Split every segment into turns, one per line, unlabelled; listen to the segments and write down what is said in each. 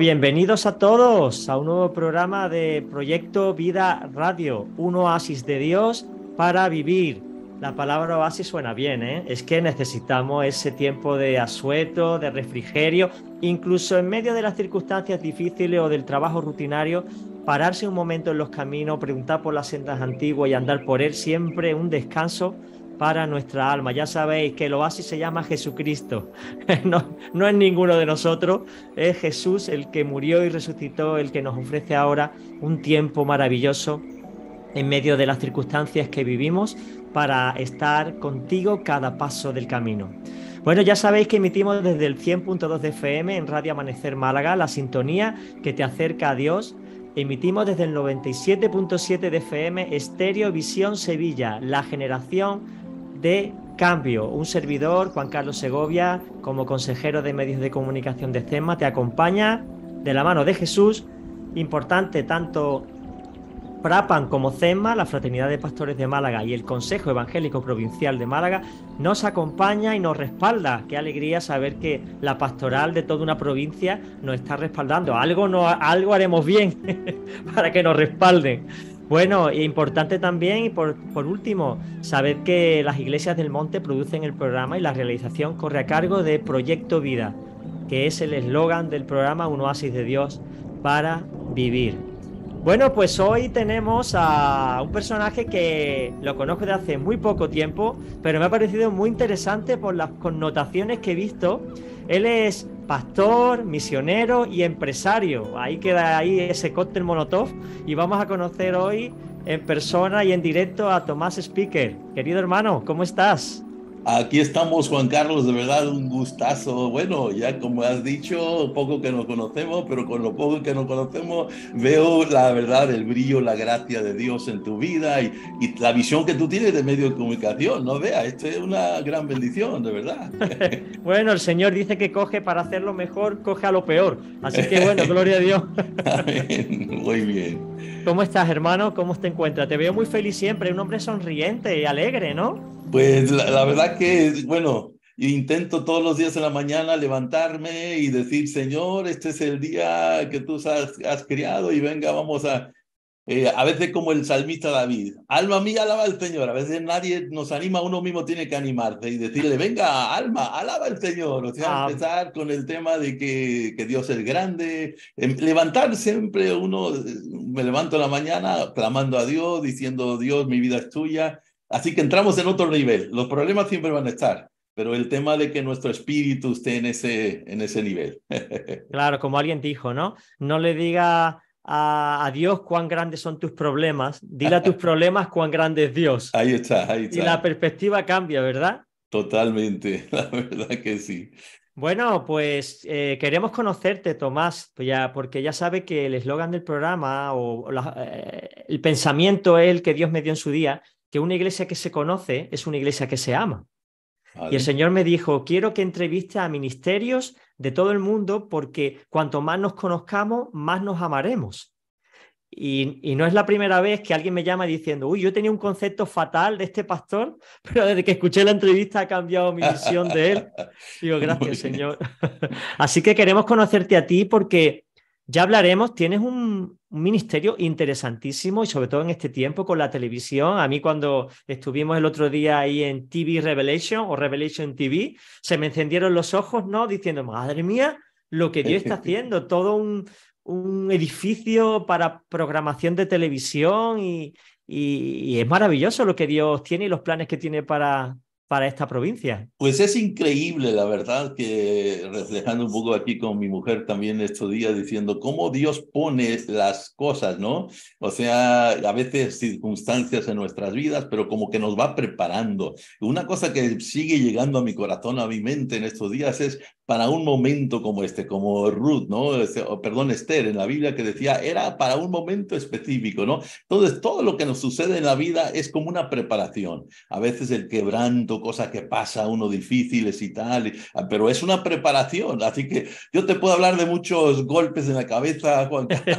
Bienvenidos a todos a un nuevo programa de Proyecto Vida Radio, un oasis de Dios para vivir. La palabra oasis suena bien, ¿eh? es que necesitamos ese tiempo de asueto, de refrigerio, incluso en medio de las circunstancias difíciles o del trabajo rutinario, pararse un momento en los caminos, preguntar por las sendas antiguas y andar por él, siempre un descanso para nuestra alma. Ya sabéis que el oasis se llama Jesucristo, no, no es ninguno de nosotros, es Jesús el que murió y resucitó, el que nos ofrece ahora un tiempo maravilloso en medio de las circunstancias que vivimos para estar contigo cada paso del camino. Bueno, ya sabéis que emitimos desde el 100.2 de FM en Radio Amanecer Málaga, la sintonía que te acerca a Dios. Emitimos desde el 97.7 de FM Estéreo Visión Sevilla, la generación de cambio. Un servidor, Juan Carlos Segovia, como consejero de medios de comunicación de CEMA, te acompaña de la mano de Jesús. Importante tanto PRAPAN como CEMA, la Fraternidad de Pastores de Málaga y el Consejo Evangélico Provincial de Málaga, nos acompaña y nos respalda. Qué alegría saber que la pastoral de toda una provincia nos está respaldando. Algo, no, algo haremos bien para que nos respalden. Bueno, importante también, y por, último, saber que las iglesias del monte producen el programa y la realización corre a cargo de Proyecto Vida, que es el eslogan del programa Un oasis de Dios para vivir. Bueno, pues hoy tenemos a un personaje que lo conozco de hace muy poco tiempo, pero me ha parecido muy interesante por las connotaciones que he visto. Él es pastor, misionero y empresario. Ahí queda ahí ese cóctel monotov, y vamos a conocer hoy en persona y en directo a Tomás Speaker. Querido hermano, ¿cómo estás? Aquí estamos, Juan Carlos, de verdad un gustazo. Bueno, ya como has dicho,
poco que nos conocemos, pero con lo poco que nos conocemos veo la verdad, el brillo, la gracia de Dios en tu vida y, la visión que tú tienes de medio de comunicación. No vea, esto es
una gran
bendición, de verdad.
bueno, el Señor dice que coge para hacerlo mejor, coge a lo peor. Así que bueno, gloria a Dios.
Muy bien.
¿Cómo estás, hermano? ¿Cómo te encuentras? Te veo muy feliz siempre, un hombre sonriente y alegre, ¿no?
Pues la, verdad que, bueno, intento todos los días en la mañana levantarme y decir, Señor, este es el día que tú has, criado y venga, vamos a... Eh, a veces como el salmista David, alma mía, alaba al Señor. A veces nadie nos anima, uno mismo tiene que animarse y decirle, venga, alma, alaba al Señor. O sea, ah. empezar con el tema de que, que Dios es grande. Em, levantar siempre uno, eh, me levanto en la mañana clamando a Dios, diciendo, Dios, mi vida es tuya Así que entramos en otro nivel. Los problemas siempre van a estar, pero el tema de que nuestro espíritu esté en ese, en ese nivel.
Claro, como alguien dijo, ¿no? No le diga a, a, Dios cuán grandes son tus problemas, dile a tus problemas cuán grande es Dios. Ahí está, ahí está. Y la perspectiva cambia, ¿verdad? Totalmente, la verdad que sí. Bueno, pues eh, queremos conocerte, Tomás, ya, porque ya sabe que el eslogan del programa o eh, el pensamiento es el que Dios me dio en su día que una iglesia que se conoce es una iglesia que se ama. Y el Señor me dijo, quiero que entreviste a ministerios de todo el mundo porque cuanto más nos conozcamos, más nos amaremos. Y, y, no es la primera vez que alguien me llama diciendo, uy, yo tenía un concepto fatal de este pastor, pero desde que escuché la entrevista ha cambiado mi visión de él. Digo, gracias, Señor. Así que queremos conocerte a ti porque ya hablaremos, tienes un, ministerio interesantísimo y sobre todo en este tiempo con la televisión. A mí cuando estuvimos el otro día ahí en TV Revelation o Revelation TV, se me encendieron los ojos, ¿no? Diciendo, madre mía, lo que Dios está haciendo, todo un, un edificio para programación de televisión y, y, es maravilloso lo que Dios tiene y los planes que tiene para, para esta provincia.
Pues es increíble, la verdad, que reflejando un poco aquí con mi mujer también estos días, diciendo cómo Dios pone las cosas, ¿no? O sea, a veces circunstancias en nuestras vidas, pero como que nos va preparando. Una cosa que sigue llegando a mi corazón, a mi mente en estos días es para un momento como este, como Ruth, ¿no? Este, perdón, Esther en la Biblia que decía, era para un momento específico, ¿no? Entonces, todo lo que nos sucede en la vida es como una preparación. A veces el quebranto cosas que pasa uno difíciles y tal, ah, pero es una preparación, así que yo te puedo hablar de muchos golpes en la cabeza,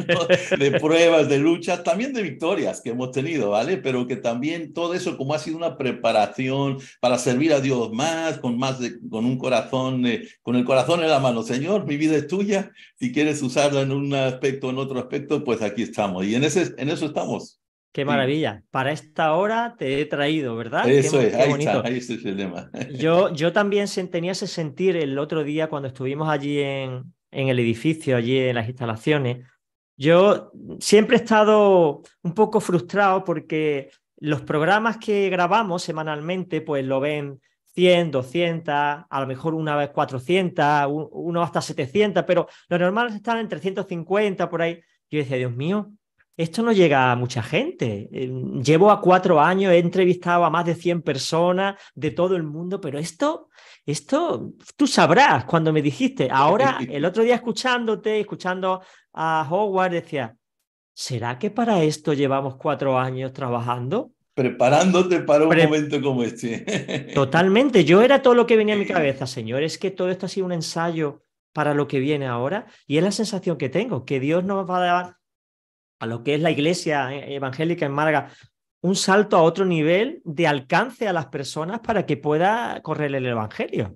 de pruebas, de luchas, también de victorias que hemos tenido, ¿vale? Pero que también todo eso como ha sido una preparación para servir a Dios más, con más de, con un corazón, eh, con el corazón en la mano, Señor, mi vida es tuya, si quieres usarla en un aspecto o en otro aspecto, pues aquí estamos. Y en, ese, en eso estamos.
Qué maravilla. Para esta hora te he traído, ¿verdad? Eso es, ahí Está, ahí está el tema. Yo, yo también tenía ese sentir el otro día cuando estuvimos allí en, en el edificio, allí en las instalaciones. Yo siempre he estado un poco frustrado porque los programas que grabamos semanalmente, pues lo ven 100, 200, a lo mejor una vez 400, uno hasta 700, pero lo normal están en 350 por ahí. Yo decía, Dios mío, esto no llega a mucha gente. Eh, llevo a cuatro años, he entrevistado a más de 100 personas de todo el mundo, pero esto, esto tú sabrás cuando me dijiste. Ahora, el otro día escuchándote, escuchando a Howard, decía, ¿será que para esto llevamos cuatro años trabajando?
Preparándote para un momento como este.
Totalmente, yo era todo lo que venía a mi cabeza, señor, es que todo esto ha sido un ensayo para lo que viene ahora y es la sensación que tengo, que Dios nos va a dar a lo que es la iglesia eh, evangélica en Málaga, un salto a otro nivel de alcance a las personas para que pueda correr el Evangelio.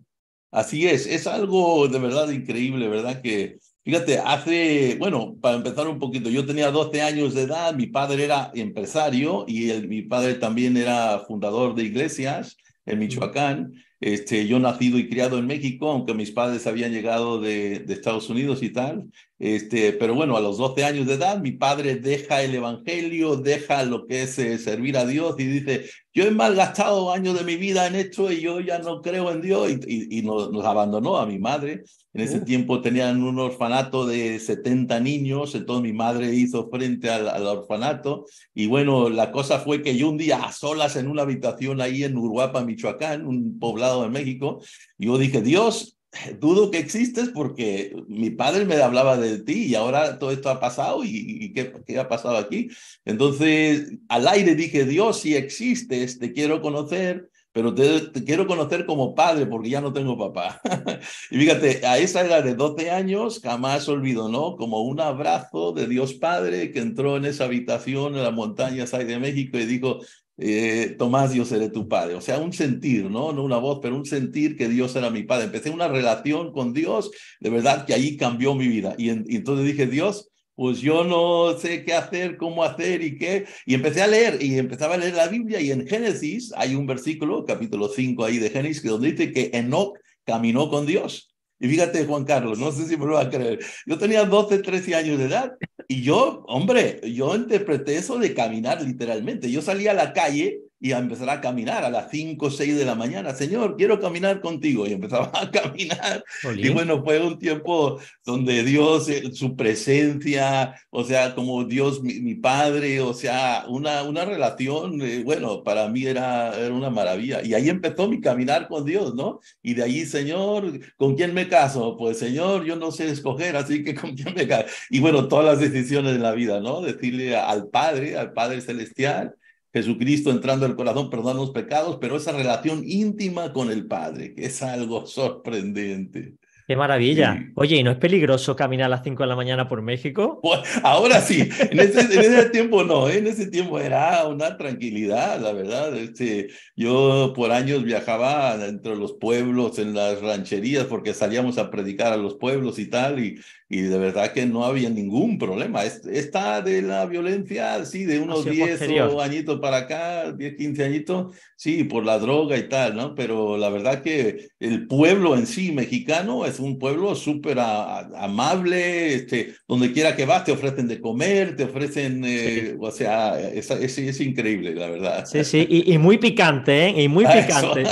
Así es, es algo de verdad increíble, ¿verdad? Que, fíjate, hace, bueno, para empezar un poquito, yo tenía 12 años de edad, mi padre era empresario y mi padre también era fundador de iglesias en Michoacán. Este, yo nacido y criado en México, aunque mis padres habían llegado de, Estados Unidos y tal. Este, pero bueno, a los 12 años de edad, mi padre deja el Evangelio, deja lo que es eh, servir a Dios y dice, yo he malgastado años de mi vida en esto y yo ya no creo en Dios. Y, nos, abandonó a mi madre. En ese tiempo tenían un orfanato de 70 niños, entonces mi madre hizo frente al, al, orfanato. Y bueno, la cosa fue que yo un día a solas en una habitación ahí en Uruapa, Michoacán, un poblado de México, yo dije, Dios, dudo que existes porque mi padre me hablaba de ti y ahora todo esto ha pasado y, ¿qué, ha pasado aquí. Entonces, al aire dije, Dios, si existes, te quiero conocer, pero te, quiero conocer como padre porque ya no tengo papá. y fíjate, a esa edad de 12 años jamás olvidó, ¿no? Como un abrazo de Dios Padre que entró en esa habitación en las montañas ahí de México y dijo, eh, Tomás, yo seré tu padre. O sea, un sentir, ¿no? No una voz, pero un sentir que Dios era mi padre. Empecé una relación con Dios, de verdad que ahí cambió mi vida. Y, entonces dije, Dios, pues yo no sé qué hacer, cómo hacer y qué. Y empecé a leer, y empezaba a leer la Biblia. Y en Génesis hay un versículo, capítulo 5 ahí de Génesis, que donde dice que Enoch caminó con Dios. Y fíjate, Juan Carlos, no sé si me lo va a creer. Yo tenía 12, 13 años de edad y yo, hombre, yo interpreté eso de caminar literalmente. Yo salía a la calle y a a caminar a las 5 o 6 de la mañana. Señor, quiero caminar contigo. Y empezaba a caminar. Y bueno, fue un tiempo donde Dios, eh, su presencia, o sea, como Dios, mi, padre, o sea, una, una relación, eh, bueno, para mí era, era una maravilla. Y ahí empezó mi caminar con Dios, ¿no? Y de ahí, Señor, ¿con quién me caso? Pues, Señor, yo no sé escoger, así que ¿con quién me caso? Y bueno, todas las decisiones de la vida, ¿no? Decirle al Padre, al Padre Celestial Jesucristo entrando al corazón perdonarnos los pecados, pero esa relación íntima con el Padre, que es algo sorprendente.
Qué maravilla. Oye, no es peligroso caminar a las 5 de la mañana por México?
Pues, ahora sí, en ese, tiempo no, ¿eh? en ese tiempo era una tranquilidad, la verdad. Este, yo por años viajaba entre los pueblos, en las rancherías, porque salíamos a predicar a los pueblos y tal, y, y de verdad que no había ningún problema. Está de la violencia, sí, de unos 10 o añitos para acá, 10, 15 añitos, sí, por la droga y tal, ¿no? Pero la verdad que el pueblo en sí mexicano es un pueblo súper amable, este, donde quiera que vas te ofrecen de comer, te ofrecen, eh, o sea,
es, increíble, la verdad. Sí, sí, y, y muy picante, ¿eh? Y muy picante.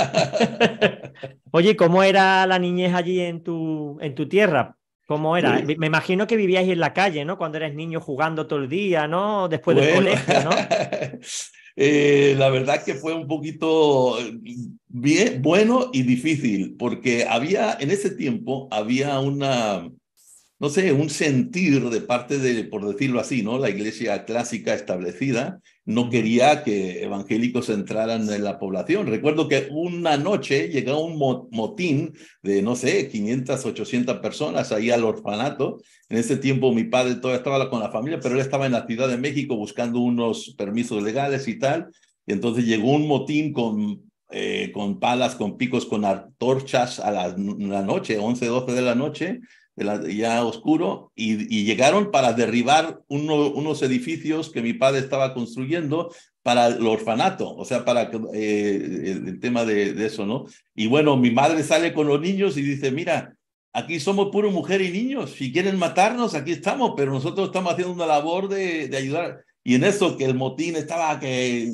Oye, ¿cómo era la niñez allí en tu, en tu tierra? ¿Cómo era? Pues me imagino que vivías en la calle, ¿no? Cuando eres niño jugando todo el día, ¿no? Después de del colegio, ¿no?
Eh, la verdad que fue un poquito bueno y difícil, porque había, en ese tiempo, había una, no sé, un sentir de parte de, por decirlo así, ¿no? La iglesia clásica establecida no quería que evangélicos entraran en la población. Recuerdo que una noche llegaba un motín de, no sé, 500, 800 personas ahí al orfanato. En ese tiempo mi padre todavía estaba con la familia, pero él estaba en la Ciudad de México buscando unos permisos legales y tal. Y entonces llegó un motín con eh, con palas, con picos, con antorchas a la, la, noche, 11, 12 de la noche, ya oscuro, y, llegaron para derribar uno, unos edificios que mi padre estaba construyendo para el orfanato, o sea, para eh, el, tema de, eso, ¿no? Y bueno, mi madre sale con los niños y dice, mira, aquí somos puro mujer y niños, si quieren matarnos, aquí estamos, pero nosotros estamos haciendo una labor de ayudar. Y en eso que el motín estaba que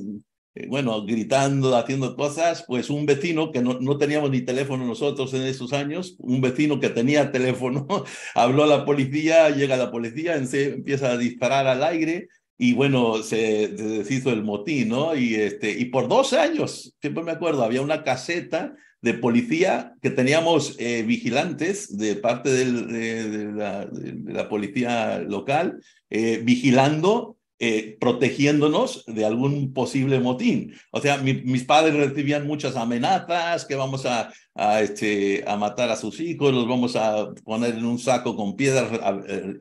eh, bueno, gritando, haciendo cosas, pues un vecino que no, teníamos ni teléfono nosotros en esos años, un vecino que tenía teléfono, habló a la policía, llega la policía, empieza a disparar al aire y bueno, se, deshizo el motín, ¿no? Y, este, y por dos años, siempre me acuerdo, había una caseta de policía que teníamos eh, vigilantes de parte de, la, policía local, eh, vigilando eh, protegiéndonos de algún posible motín. O sea, mis padres recibían muchas amenazas, que vamos este, a, matar a sus hijos, los vamos a poner en un saco con piedras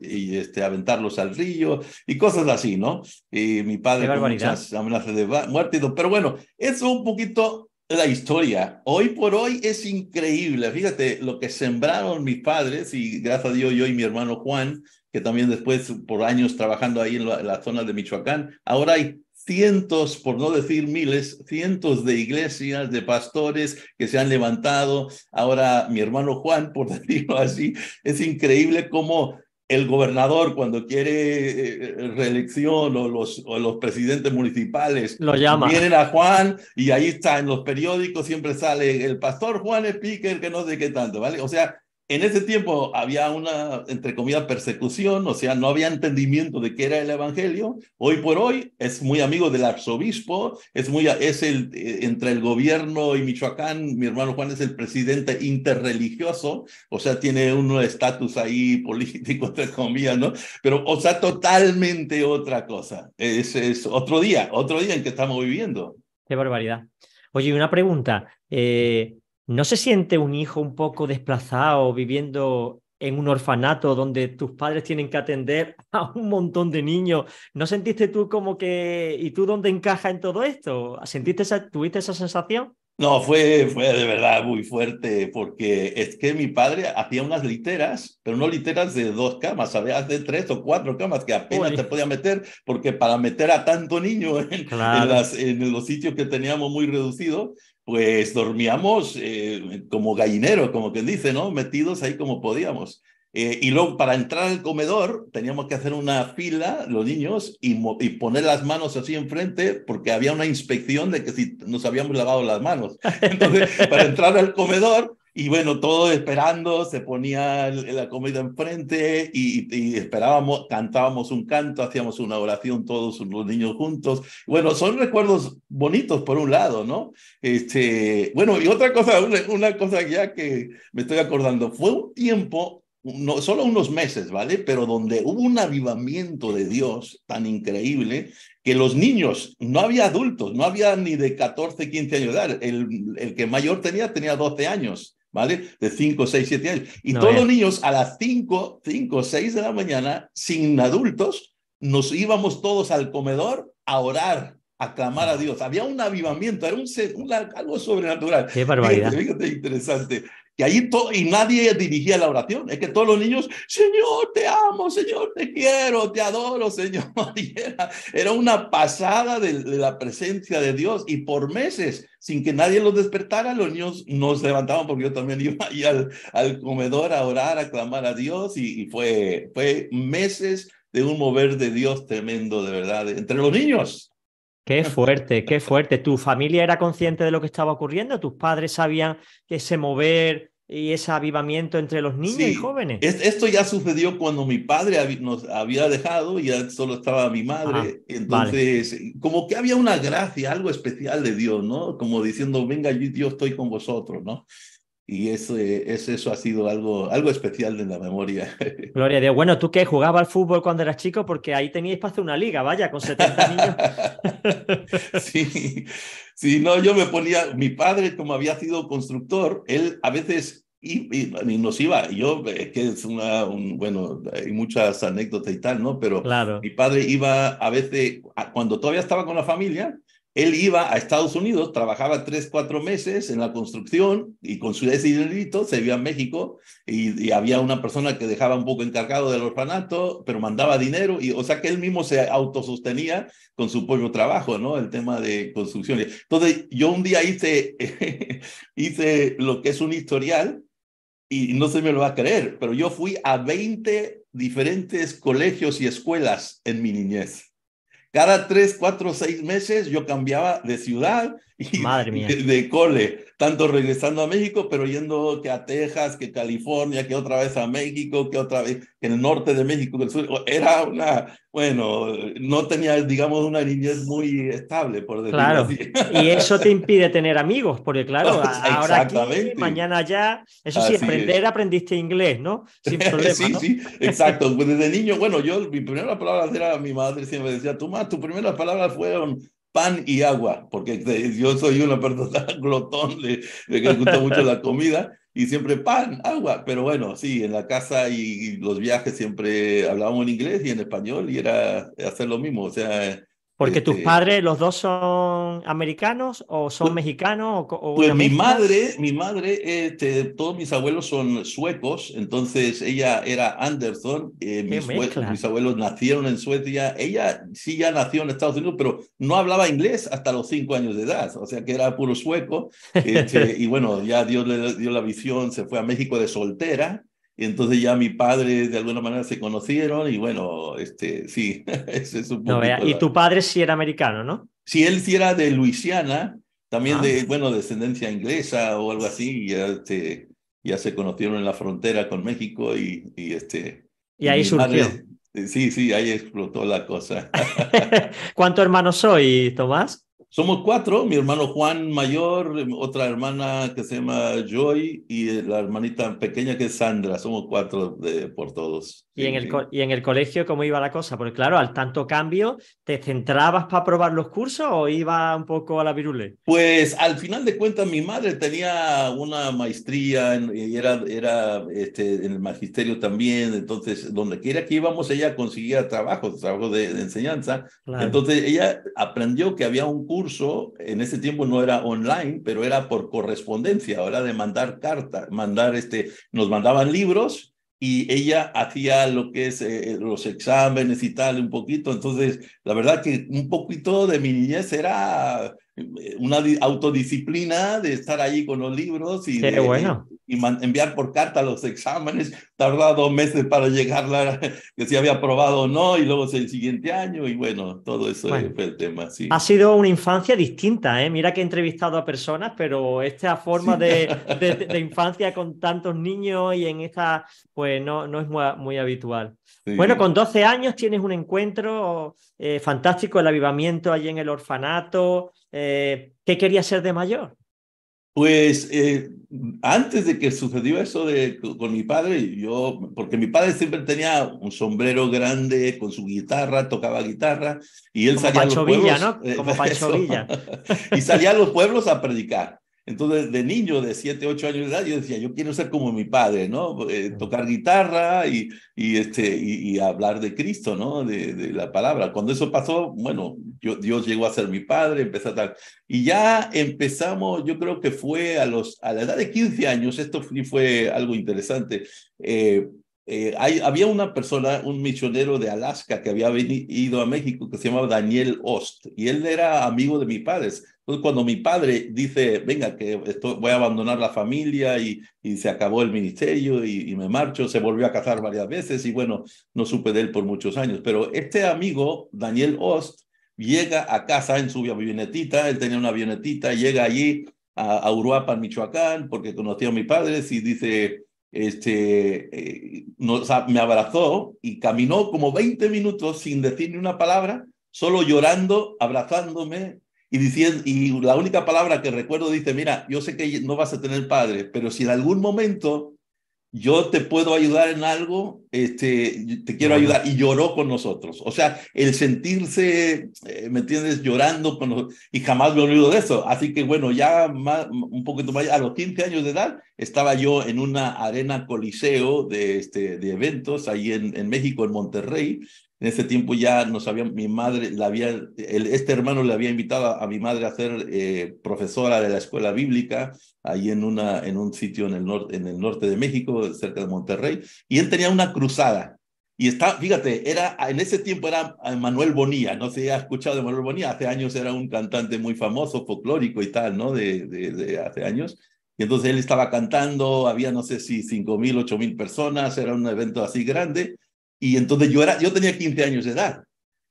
y este, aventarlos al río y cosas así, ¿no? Y mi padre con muchas amenazas de muerte. Pero bueno, es un poquito la historia. Hoy por hoy es increíble. Fíjate lo que sembraron mis padres y gracias a Dios yo y mi hermano Juan que también después por años trabajando ahí en la, zona de Michoacán, ahora hay cientos, por no decir miles, cientos de iglesias, de pastores que se han levantado. Ahora mi hermano Juan, por decirlo así, es increíble cómo el gobernador cuando quiere eh, reelección o los, o los presidentes municipales lo llama. Vienen a Juan y ahí está en los periódicos siempre sale el pastor Juan Speaker que no sé qué tanto, ¿vale? O sea, en ese tiempo había una, entre comillas, persecución, o sea, no había entendimiento de qué era el Evangelio. Hoy por hoy es muy amigo del arzobispo, es, muy, es el, eh, entre el gobierno y Michoacán, mi hermano Juan es el presidente interreligioso, o sea, tiene un estatus ahí político, entre comillas, ¿no? Pero, o sea, totalmente otra cosa. Es, es otro día, otro día en que estamos viviendo.
Qué barbaridad. Oye, una pregunta. Eh, ¿No se siente un hijo un poco desplazado viviendo en un orfanato donde tus padres tienen que atender a un montón de niños? ¿No sentiste tú como que... ¿Y tú dónde encaja en todo esto? ¿Sentiste esa, ¿Tuviste esa sensación?
No, fue, fue de verdad muy fuerte, porque es que mi padre hacía unas literas, pero no literas de dos camas, había de tres o cuatro camas que apenas te podía meter, porque para meter a tanto niño en los sitios que teníamos muy reducidos, pues dormíamos eh, como gallinero como quien dice, ¿no? Metidos ahí como podíamos. Eh, y luego para entrar al comedor teníamos que hacer una fila, los niños, y, y, poner las manos así enfrente porque había una inspección de que si nos habíamos lavado las manos. Entonces, para entrar al comedor y bueno, todo esperando, se ponía la comida enfrente y, esperábamos, cantábamos un canto, hacíamos una oración todos los niños juntos. Bueno, son recuerdos bonitos por un lado, ¿no? Este, bueno, y otra cosa, una, cosa ya que me estoy acordando, fue un tiempo, no, solo unos meses, ¿vale? Pero donde hubo un avivamiento de Dios tan increíble que los niños, no había adultos, no había ni de 14, 15 años de edad, el, el que mayor tenía tenía 12 años. ¿vale? De 5, 6, 7 años. Y todos los niños a las 5, 5, 6 de la mañana, sin adultos, nos íbamos todos al comedor a orar, a clamar a Dios. Había un avivamiento, era un, algo sobrenatural. Qué barbaridad. Fíjate, fíjate interesante y ahí y nadie dirigía la oración. Es que todos los niños, Señor, te amo, Señor, te quiero, te adoro, Señor. Era, una pasada de, la presencia de Dios. Y por meses, sin que nadie los despertara, los niños nos levantaban, porque yo también iba ahí al, comedor a orar, a clamar a Dios. Y, fue, fue meses de un mover de Dios tremendo, de verdad, entre los niños.
Qué fuerte, qué fuerte. ¿Tu familia era consciente de lo que estaba ocurriendo? ¿Tus padres sabían que ese mover y ese avivamiento entre los niños y jóvenes. esto ya sucedió
cuando mi padre nos había dejado y ya solo estaba mi madre. Entonces, como que había una gracia, algo especial de Dios, ¿no? Como diciendo, venga, yo estoy con vosotros, ¿no? Y eso, eso ha sido algo, algo especial de la memoria.
Gloria a Dios. Bueno, tú qué? jugabas al fútbol cuando eras chico, porque ahí teníais para hacer una liga, vaya, con 70 niños. sí. Si no, yo me ponía, mi padre, como había sido constructor,
él a veces y, nos iba. Yo, eh, que es una, un, bueno, hay muchas anécdotas y tal, ¿no? Pero mi padre iba a veces, cuando todavía estaba con la familia, él iba a Estados Unidos, trabajaba tres, cuatro meses en la construcción y con su dinerito se iba a México y, había una persona que dejaba un poco encargado del orfanato, pero mandaba dinero y o sea que él mismo se autosostenía con su propio trabajo, ¿no? El tema de construcciones. Entonces yo un día hice, hice lo que es un historial y no se me lo va a creer, pero yo fui a 20 diferentes colegios y escuelas en mi niñez. Cada tres, cuatro, seis meses yo cambiaba de ciudad Madre mía. De, cole, tanto regresando a México, pero yendo que a Texas, que California, que otra vez a México, que otra vez que en el norte de México, que el sur. Era una, bueno, no tenía, digamos, una niñez muy
estable, por decirlo claro. Así. Y eso te impide tener amigos, porque claro, ahora aquí, mañana ya eso sí, aprender, aprendiste inglés, ¿no? Sin problema, sí, sí,
exacto. Pues desde niño, bueno, yo, mi primera palabra era, mi madre siempre decía, tú más, tus primeras palabras fueron pan y agua, porque yo soy una persona glotón de, que me gusta mucho la comida y siempre pan, agua, pero bueno, sí, en la casa y los viajes siempre hablábamos en inglés y en español y era hacer lo mismo, o sea,
porque tus este, padres, los dos son americanos o son pues, mexicanos pues mi madre,
mi madre, este, todos mis abuelos son suecos, entonces ella era Anderson, eh, mis, abuelos nacieron en Suecia, ella sí ya nació en Estados Unidos, pero no hablaba inglés hasta los cinco años de edad, o sea que era puro sueco,
este,
y bueno, ya Dios le dio la visión, se fue a México de soltera, y entonces ya mi padre de alguna manera se conocieron y bueno, este, sí, ese es un poco. y tu
padre sí era americano, ¿no? Sí, él sí era de Luisiana,
también ah. de, bueno, descendencia inglesa o algo así, ya, este, ya se conocieron en la frontera con México y, y este... Y ahí surgió. sí, sí, ahí explotó la cosa.
¿Cuántos hermano soy, Tomás?
Somos cuatro, mi hermano Juan mayor, otra hermana que se llama Joy y la hermanita pequeña que es Sandra. Somos cuatro de, por todos.
¿Y, en el, ¿Y en el colegio cómo iba la cosa? Porque claro, al tanto cambio, ¿te centrabas para probar los cursos o iba un poco a la virule?
Pues al final de cuentas mi madre tenía una maestría y era, era este, en el magisterio también, entonces donde quiera que íbamos ella conseguía trabajo, trabajo de, enseñanza. Entonces ella aprendió que había un curso en ese tiempo no era online, pero era por correspondencia, era de mandar carta, mandar este, nos mandaban libros y ella hacía lo que es eh, eh, los exámenes y tal un poquito. Entonces, la verdad que un poquito de mi niñez era una autodisciplina de estar allí con los libros y, y, enviar por carta los exámenes. Tardaba dos meses para llegar la, que si había aprobado o no, y luego el siguiente año, y bueno, todo eso eh, fue el tema. Ha
sido una infancia distinta, ¿eh? Mira que he entrevistado a personas, pero esta forma de, infancia con tantos niños y en esta, pues no, no es muy, habitual. Bueno, con 12 años tienes un encuentro eh, fantástico, el avivamiento allí en el orfanato. Eh, ¿qué quería ser de mayor?
Pues eh, antes de que sucedió eso de, con mi padre, yo, porque mi padre siempre tenía un sombrero grande con su guitarra, tocaba guitarra, y él salía los pueblos. ¿no? Eh, y salía a los pueblos a predicar. Entonces, de niño, de 7, 8 años de edad, yo decía, yo quiero ser como mi padre, ¿no? Eh, tocar guitarra y, y este, y, hablar de Cristo, ¿no? De, la palabra. Cuando eso pasó, bueno, yo, Dios llegó a ser mi padre, empecé a tal. Y ya empezamos, yo creo que fue a, los, a la edad de 15 años, esto fue, fue algo interesante. Eh, eh, había una persona, un misionero de Alaska que había venido, ido a México que se llamaba Daniel Ost y él era amigo de mis padres. Entonces, cuando mi padre dice, venga, que voy a abandonar la familia y, se acabó el ministerio y, me marcho, se volvió a casar varias veces y bueno, no supe de él por muchos años. Pero este amigo, Daniel Ost, llega a casa en su avionetita, él tenía una avionetita, llega allí a, a Uruapan, Michoacán, porque conocía a mi padre y dice, este, eh, me abrazó y caminó como 20 minutos sin decir ni una palabra, solo llorando, abrazándome y, diciendo, y la única palabra que recuerdo dice, mira, yo sé que no vas a tener padre, pero si en algún momento yo te puedo ayudar en algo, este, te quiero ayudar. Y lloró con nosotros. O sea, el sentirse, eh, ¿me entiendes?, llorando con Y jamás me olvido de eso. Así que bueno, ya un poquito más, a los 15 años de edad, estaba yo en una arena coliseo de, este, de eventos ahí en, en México, en Monterrey, en ese tiempo ya nos había, mi madre, la había, este hermano le había invitado a, mi madre a ser eh, profesora de la escuela bíblica, ahí en, una, en un sitio en el, norte en el norte de México, cerca de Monterrey, y él tenía una cruzada. Y está, fíjate, era, en ese tiempo era Manuel Bonilla, no sé si ha escuchado de Manuel Bonilla, hace años era un cantante muy famoso, folclórico y tal, ¿no? De, de, de hace años. Y entonces él estaba cantando, había no sé si cinco mil, ocho mil personas, era un evento así grande y entonces yo, era, yo tenía 15 años de edad.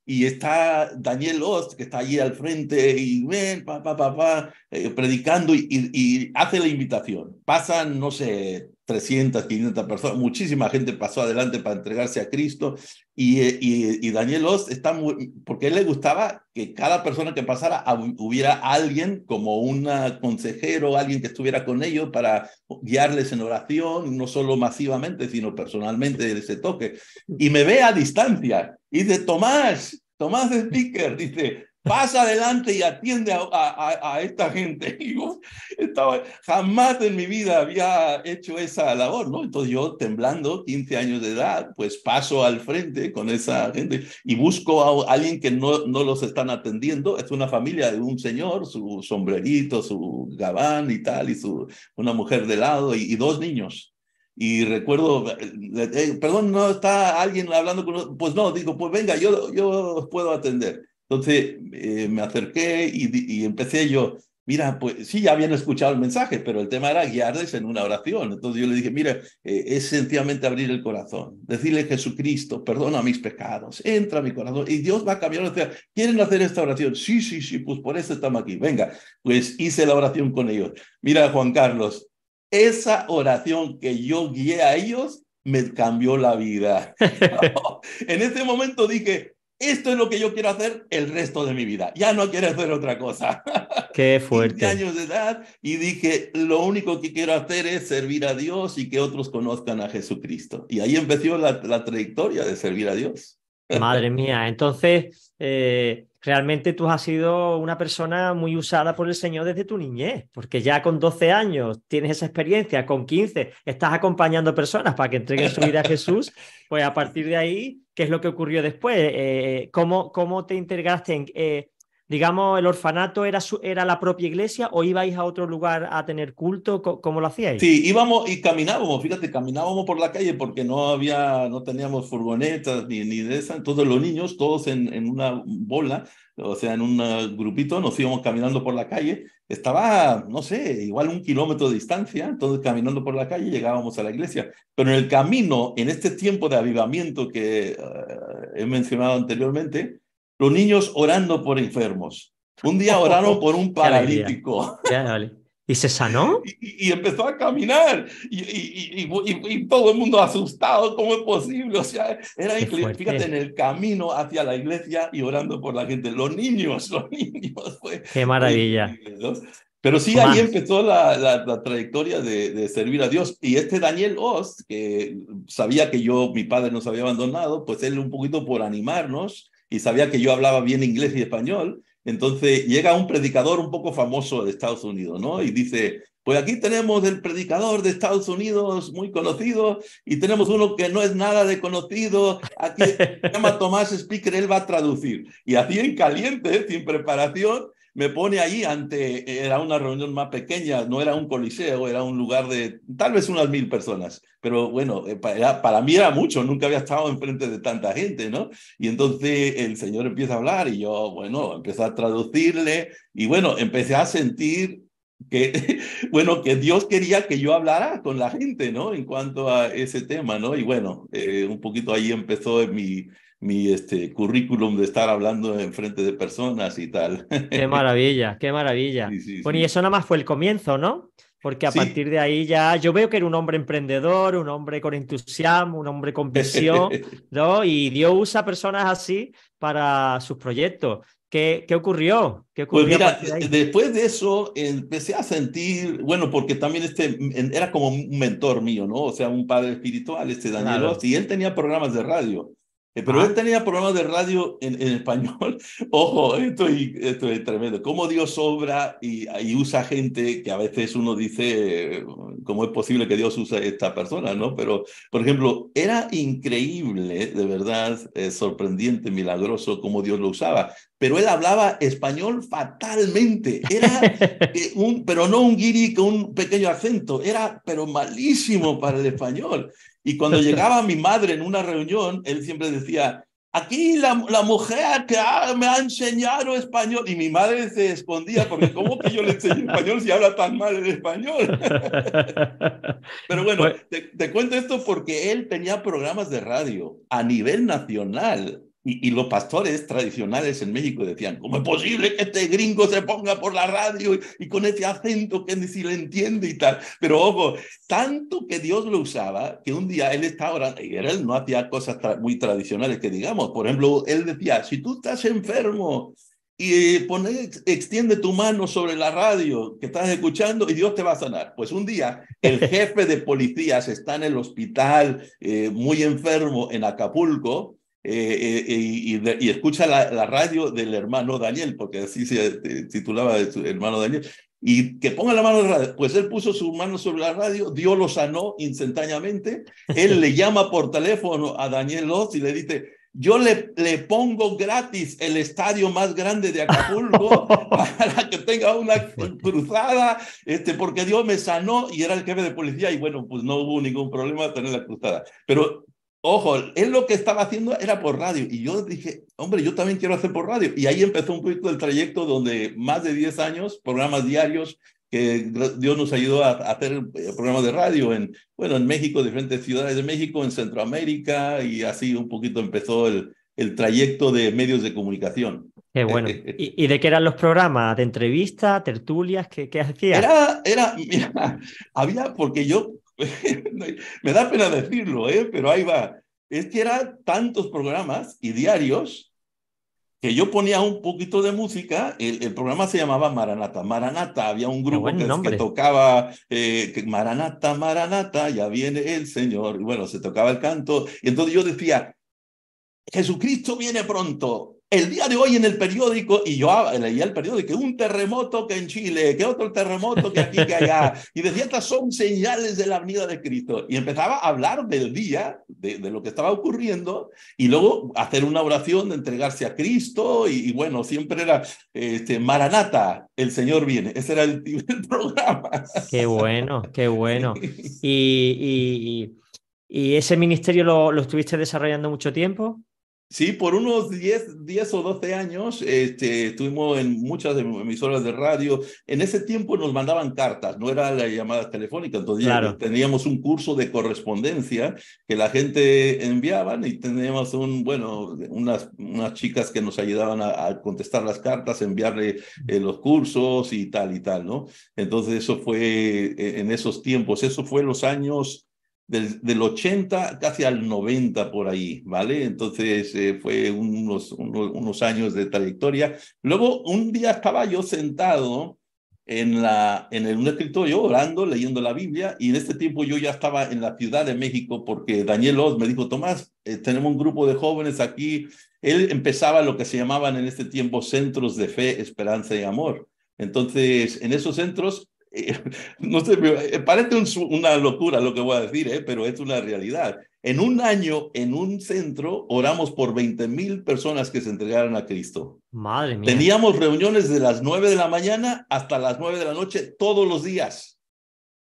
Y está Daniel Ost, que está allí al frente, y ven, pa, pa, eh, predicando y, y, hace la invitación. Pasan, no sé, 300, 500 personas, muchísima gente pasó adelante para entregarse a Cristo eh, y, y, Daniel Oz está muy, porque a él le gustaba que cada persona que pasara hubiera alguien como un consejero, alguien que estuviera con ellos para guiarles en oración, no solo masivamente, sino personalmente de ese toque. Y me ve a distancia y dice, Tomás, Tomás Speaker, dice, pasa adelante y atiende a, esta gente. jamás en mi vida había hecho esa labor, ¿no? Entonces yo temblando, 15 años de edad, pues paso al frente con esa gente y busco a alguien que no, no los están atendiendo. Es una familia de un señor, su sombrerito, su gabán y tal, y su, una mujer de lado y, dos niños. Y recuerdo, eh, eh, perdón, no está alguien hablando con... Pues no, digo, pues venga, yo, yo puedo atender. Entonces eh, me acerqué y, empecé yo, mira, pues sí, ya habían escuchado el mensaje, pero el tema era guiarles en una oración. Entonces yo le dije, mira, eh, es sencillamente abrir el corazón, decirle Jesucristo, perdona mis pecados, entra a mi corazón y Dios va a cambiar. O sea, ¿quieren hacer esta oración? Sí, sí, sí, pues por eso estamos aquí. Venga, pues hice la oración con ellos. Mira, Juan Carlos, esa oración que yo guié a ellos me cambió la vida. en ese momento dije, esto es lo que yo quiero hacer el resto de mi vida. Ya no quiero hacer otra cosa.
Qué fuerte. años
de edad y dije, lo único que quiero hacer es servir a Dios y que otros conozcan a Jesucristo. Y ahí empezó la, la trayectoria de servir a
Dios. Madre mía, entonces eh, realmente tú has sido una persona muy usada por el Señor desde tu niñez, porque ya con 12 años tienes esa experiencia, con 15 estás acompañando personas para que entreguen su vida a Jesús, pues a partir de ahí qué es lo que ocurrió después, eh, cómo, te integraste en, eh, digamos, el orfanato era, era la propia iglesia o ibais a otro lugar a tener culto? como lo hacíais? Sí,
íbamos y caminábamos, fíjate, caminábamos por la calle porque no había, no teníamos furgonetas ni, ni de esas. Todos los niños, todos en, una bola, o sea, en un grupito, nos íbamos caminando por la calle. Estaba, no sé, igual un kilómetro de distancia, entonces caminando por la calle llegábamos a la iglesia. Pero en el camino, en este tiempo de avivamiento que eh, he mencionado anteriormente, los niños orando por enfermos. Un día oraron por un paralítico.
¿Y se sanó?
Y, empezó a caminar. Y, todo el mundo asustado, ¿cómo es posible? O sea, era fíjate, en el camino hacia la iglesia y orando por la gente. Los niños, los niños.
Qué maravilla.
Pero sí, ahí empezó la, trayectoria de, servir a Dios. Y este Daniel Oz, que sabía que yo, mi padre nos había abandonado, pues él un poquito por animarnos, y sabía que yo hablaba bien inglés y español. Entonces llega un predicador un poco famoso de Estados Unidos, ¿no? Y dice, pues aquí tenemos el predicador de Estados Unidos muy conocido y tenemos uno que no es nada de conocido, aquí se llama Tomás Speaker, él va a traducir. Y así en caliente, sin preparación, me pone ahí ante, era una reunión más pequeña, no era un coliseo, era un lugar de tal vez unas mil personas pero bueno, eh, para, para, mí era mucho, nunca había estado enfrente de tanta gente, ¿no? Y entonces el señor empieza a hablar y yo, bueno, empecé a traducirle y bueno, empecé a sentir que, bueno, que Dios quería que yo hablara con la gente, ¿no? En cuanto a ese tema, ¿no? Y bueno, eh, un poquito ahí empezó mi, mi este, currículum de estar hablando en frente de personas y tal.
Qué maravilla, qué maravilla. bueno, y eso nada más fue el comienzo, ¿no? Porque a partir de ahí ya yo veo que era un hombre emprendedor, un hombre con entusiasmo, un hombre con visión, ¿no? Y Dios usa personas así para sus proyectos. ¿Qué, qué ocurrió? ¿Qué pues ocurrió después
de eso empecé a sentir, bueno, porque también este era como un mentor mío, ¿no? O sea, un padre espiritual, este Daniel y él tenía programas de radio. Eh, pero él tenía programas de radio en, español. Ojo, esto, es tremendo. Cómo Dios obra y, usa gente que a veces uno dice, ¿cómo es posible que Dios use a esta persona? ¿no? Pero, por ejemplo, era increíble, de verdad, eh, sorprendente, milagroso cómo Dios lo usaba. Pero él hablaba español fatalmente. Era eh, un, pero no un guiri con un pequeño acento. Era, pero malísimo para el español. Y cuando llegaba mi madre en una reunión, él siempre decía, aquí la, la mujer que me ha enseñado español. Y mi madre se escondía porque ¿cómo que yo le enseño español si habla tan mal el español? Pero bueno, te, te cuento esto porque él tenía programas de radio a nivel nacional. Y, los pastores tradicionales en México decían, ¿cómo es posible que este gringo se ponga por la radio y, con ese acento que ni si le entiende y tal? Pero ojo, tanto que Dios lo usaba, que un día él estaba orando, y él no hacía cosas muy tradicionales que digamos, por ejemplo, él decía, si tú estás enfermo y pone, extiende tu mano sobre la radio que estás escuchando y Dios te va a sanar. Pues un día el jefe de policías está en el hospital eh, muy enfermo en Acapulco eh, eh, y, escucha la, radio del hermano Daniel, porque así se eh, titulaba su hermano Daniel, y que ponga la mano en radio. Pues él puso su mano sobre la radio, Dios lo sanó instantáneamente, él le llama por teléfono a Daniel Loz y le dice, yo le, le, pongo gratis el estadio más grande de Acapulco para que tenga una cruzada, este, porque Dios me sanó y era el jefe de policía y bueno, pues no hubo ningún problema tener la cruzada. Pero Ojo, él lo que estaba haciendo era por radio y yo dije, hombre, yo también quiero hacer por radio. Y ahí empezó un poquito el trayecto donde más de 10 años, programas diarios, que Dios nos ayudó a, a hacer eh, programas de radio en, bueno, en México, diferentes ciudades de México, en Centroamérica y así un poquito empezó el, el trayecto de medios de comunicación.
Qué bueno. Eh, eh, ¿Y, ¿Y, de qué eran los programas? ¿De entrevistas, tertulias? ¿Qué, qué hacías? Era,
era, mira, había, porque yo me da pena decirlo, ¿eh? pero ahí va. Es que eran tantos programas y diarios que yo ponía un poquito de música. El, programa se llamaba Maranata. Maranata, había un grupo que, tocaba eh, Maranata, Maranata, ya viene el Señor. bueno, se tocaba el canto. Y entonces yo decía, Jesucristo viene pronto. El día de hoy en el periódico, y yo leía el periódico, que un terremoto que en Chile, que otro terremoto que aquí, que allá, y decía, estas son señales de la venida de Cristo. Y empezaba a hablar del día, de, lo que estaba ocurriendo, y luego hacer una oración de entregarse a Cristo, y, bueno, siempre era, este, Maranata, el Señor viene. Ese era el, programa.
Qué bueno, qué bueno. Y, y, ese ministerio lo, lo estuviste desarrollando mucho tiempo.
Sí, por unos 10, o 12 años este, estuvimos en muchas em, emisoras de radio. En ese tiempo nos mandaban cartas, no era la llamada telefónica. Entonces teníamos un curso de correspondencia que la gente enviaba y teníamos un, bueno, unas, unas chicas que nos ayudaban a, contestar las cartas, enviarle eh, los cursos y tal y tal, ¿no? Entonces eso fue eh, en esos tiempos, eso fue los años del, 80 casi al 90 por ahí, ¿vale? Entonces eh, fue unos, unos, años de trayectoria. Luego un día estaba yo sentado en, la, en el, un escritorio orando, leyendo la Biblia, y en este tiempo yo ya estaba en la Ciudad de México porque Daniel Oz me dijo, Tomás, eh, tenemos un grupo de jóvenes aquí. Él empezaba lo que se llamaban en este tiempo centros de fe, esperanza y amor. Entonces, en esos centros no sé, eh, parece una locura lo que voy a decir, ¿eh? pero es una realidad. En un año, en un centro, oramos por 20 mil personas que se entregaron a Cristo. Teníamos reuniones de las 9 de la mañana hasta las 9 de la noche todos los días.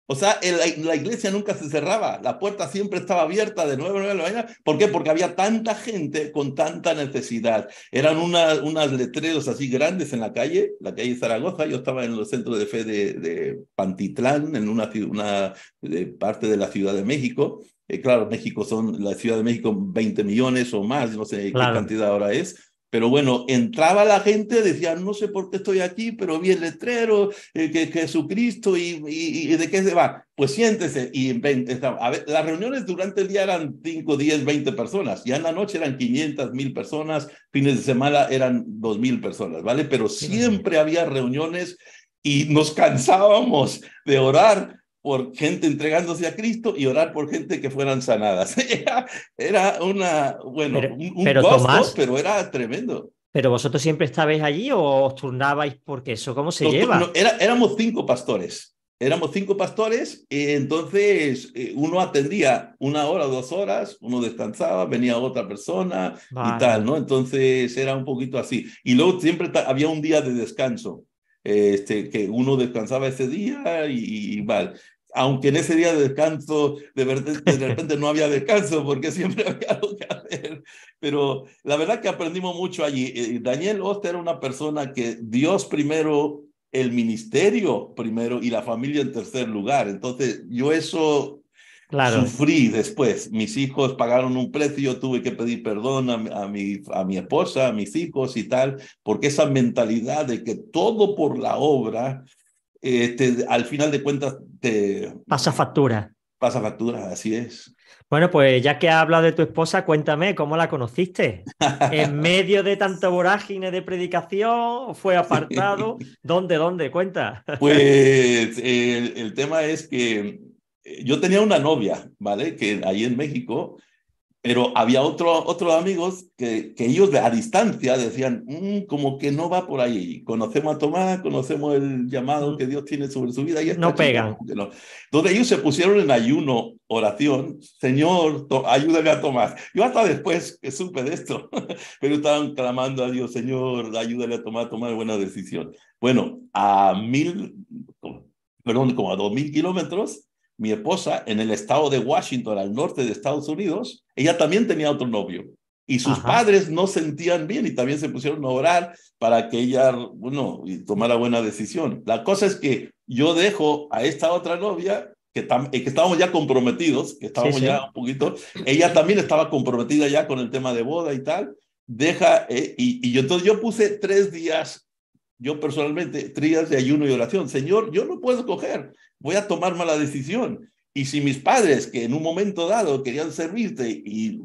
O sea, la iglesia nunca se cerraba, la puerta siempre estaba abierta de nuevo a la ¿Por qué? Porque había tanta gente con tanta necesidad. Eran unas unas letreros así grandes en la calle, la calle Zaragoza. Yo estaba en los centros de fe de, Pantitlán, en una, una eh, parte de la Ciudad de México. Eh, claro, México son, la Ciudad de México, 20 millones o más, no sé qué cantidad ahora es. Pero bueno, entraba la gente, decía, no sé por qué estoy aquí, pero vi el letrero, eh, que, Jesucristo y, de qué se va. Pues siéntese y las reuniones durante el día eran 5, 10, 20 personas, ya en la noche eran 500 mil personas, fines de semana eran 2000 mil personas, ¿vale? Pero siempre había reuniones y nos cansábamos de orar por gente entregándose a Cristo y orar por gente que fueran sanadas. Era, una, bueno, un, pero, costo, pero
era tremendo. ¿Pero vosotros siempre estabais allí o os turnabais? Porque eso, ¿cómo se lleva? No,
era, éramos cinco pastores. Éramos cinco pastores, y entonces eh, uno atendía una hora, dos horas, uno descansaba, venía otra persona y tal, ¿no? Entonces era un poquito así. Y luego siempre había un día de descanso, este, que uno descansaba ese día y, vale aunque en ese día de descanso, de, repente no había descanso porque siempre había algo que hacer. Pero la verdad que aprendimos mucho allí. Eh, Daniel Oster era una persona que Dios primero, el ministerio primero y la familia en tercer lugar. Entonces yo eso Sufrí después. Mis hijos pagaron un precio, tuve que pedir perdón mi, a mi esposa, a mis hijos y tal, porque esa mentalidad de que todo por la obra este, al final de cuentas te...
Pasa factura.
Pasa factura, así es.
Bueno, pues ya que habla de tu esposa, cuéntame, ¿cómo la conociste? ¿En medio de tanta vorágine de predicación? ¿Fue apartado? ¿Dónde, dónde? Cuenta.
Pues el, el tema es que eh, yo tenía una novia, ¿vale? Que ahí en México, pero había otro, otros amigos que, que, ellos a distancia decían, mm, como que no va por ahí. Conocemos a Tomás, conocemos el llamado que Dios tiene sobre su vida. Y no pegan. No. Entonces ellos se pusieron en ayuno, oración, Señor, ayúdame a Tomás. Yo hasta después que supe de esto, pero estaban clamando a Dios, Señor, ayúdale a Tomás a tomar buena decisión. Bueno, a mil, perdón, como a dos mil kilómetros mi esposa, en el estado de Washington, al norte de Estados Unidos, ella también tenía otro novio. Y sus padres no sentían bien y también se pusieron a orar para que ella, bueno, tomara buena decisión. La cosa es que yo dejo a esta otra novia, que, eh, que estábamos ya comprometidos, que estábamos ya un poquito, ella también estaba comprometida ya con el tema de boda y tal, deja, eh, y, yo, entonces yo puse tres días yo personalmente, tres días de ayuno y oración. Señor, yo no puedo escoger voy a tomar mala decisión. Y si mis padres, que en un momento dado querían servirte y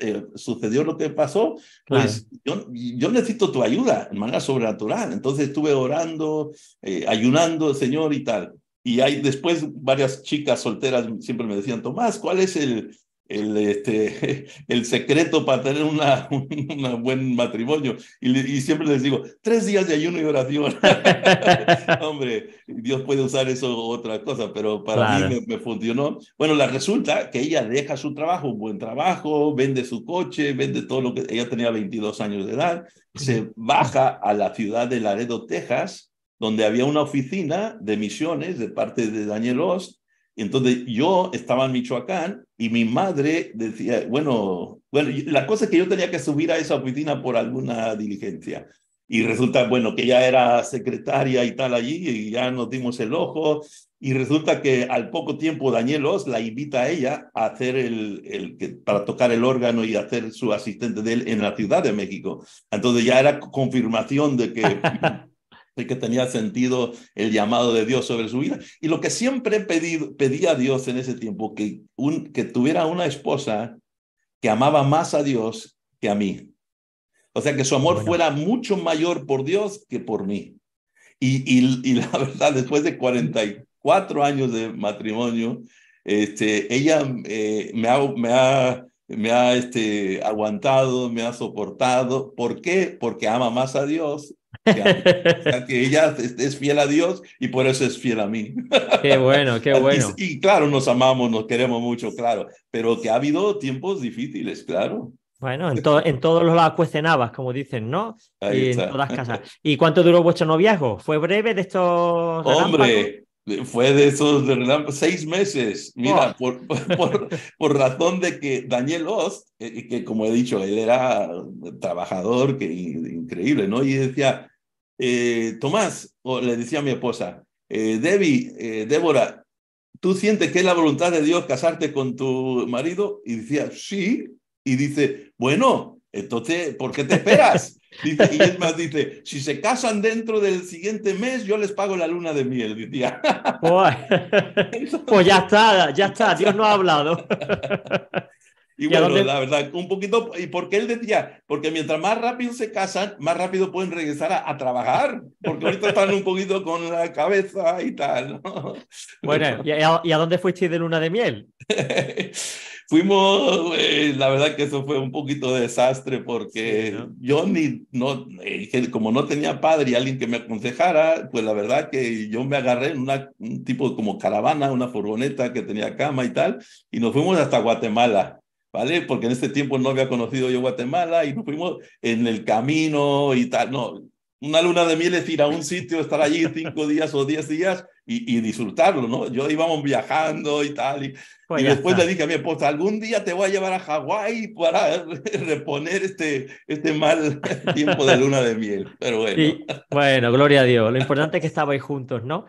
eh, sucedió lo que pasó, pues yo, necesito tu ayuda de manera sobrenatural. Entonces estuve orando, ayunando eh, ayunando, Señor, y tal. Y hay después varias chicas solteras siempre me decían, Tomás, ¿cuál es el, el, este, el secreto para tener un buen matrimonio. Y, siempre les digo, tres días de ayuno y oración. Hombre, Dios puede usar eso otra cosa, pero para mí me, funcionó. Bueno, la resulta que ella deja su trabajo, un buen trabajo, vende su coche, vende todo lo que... Ella tenía 22 años de edad, se baja a la ciudad de Laredo, Texas, donde había una oficina de misiones de parte de Daniel Ost, entonces yo estaba en Michoacán y mi madre decía, bueno, bueno, la cosa es que yo tenía que subir a esa oficina por alguna diligencia. Y resulta, bueno, que ella era secretaria y tal allí, y ya nos dimos el ojo. Y resulta que al poco tiempo Daniel Danielos la invita a ella a hacer el, el, para tocar el órgano y hacer su asistente de él en la Ciudad de México. Entonces ya era confirmación de que y que tenía sentido el llamado de Dios sobre su vida. Y lo que siempre pedí, a Dios en ese tiempo, que, que tuviera una esposa que amaba más a Dios que a mí. O sea, que su amor fuera mucho mayor por Dios que por mí. Y, y, la verdad, después de 44 años de matrimonio, este, ella eh, me ha, me ha, este, aguantado, me ha soportado. ¿Por qué? Porque ama más a Dios que ella es fiel a Dios y por eso es fiel a mí.
Qué bueno, qué bueno.
Y, claro, nos amamos, nos queremos mucho, claro, pero que ha habido tiempos difíciles, claro.
Bueno, en, todos los lados como dicen, ¿no? y en todas casas. ¿Y cuánto duró vuestro noviazgo? ¿Fue breve de estos? Hombre,
fue de esos de seis meses. Mira, oh. por, por, por, razón de que Daniel Ost, eh, que, como he dicho, él era trabajador, que increíble, ¿no? Y decía, eh, Tomás, o le decía a mi esposa, eh, Debbie, eh, Débora, ¿tú sientes que es la voluntad de Dios casarte con tu marido? Y decía, sí. Y dice, bueno, entonces, ¿por qué te esperas? y es más, dice, si se casan dentro del siguiente mes, yo les pago la luna de miel, decía. pues
ya está, ya está, Dios no ha
hablado. Y, bueno, la verdad, un poquito, y por qué él decía, porque mientras más rápido se casan, más rápido pueden regresar a, trabajar, porque ahorita están un poquito con la cabeza y tal.
Bueno, ¿y a, dónde fuiste de luna de miel?
fuimos, la verdad que eso fue un poquito desastre porque yo ni, no, eh, como no tenía padre y alguien que me aconsejara, pues la verdad que yo me agarré en una, un tipo como caravana, una furgoneta que tenía cama y tal, y nos fuimos hasta Guatemala. ¿Vale? Porque en este tiempo no había conocido yo Guatemala y nos fuimos en el camino y tal. No, una luna de miel es ir a un sitio, estar allí cinco días o diez días y, disfrutarlo, ¿no? Yo íbamos viajando y tal. Y, pues después le dije a mi esposa, algún día te voy a llevar a Hawái para reponer este, este mal tiempo de luna de
miel. Pero bueno. bueno, gloria a Dios. Lo importante es que estabais juntos, ¿no?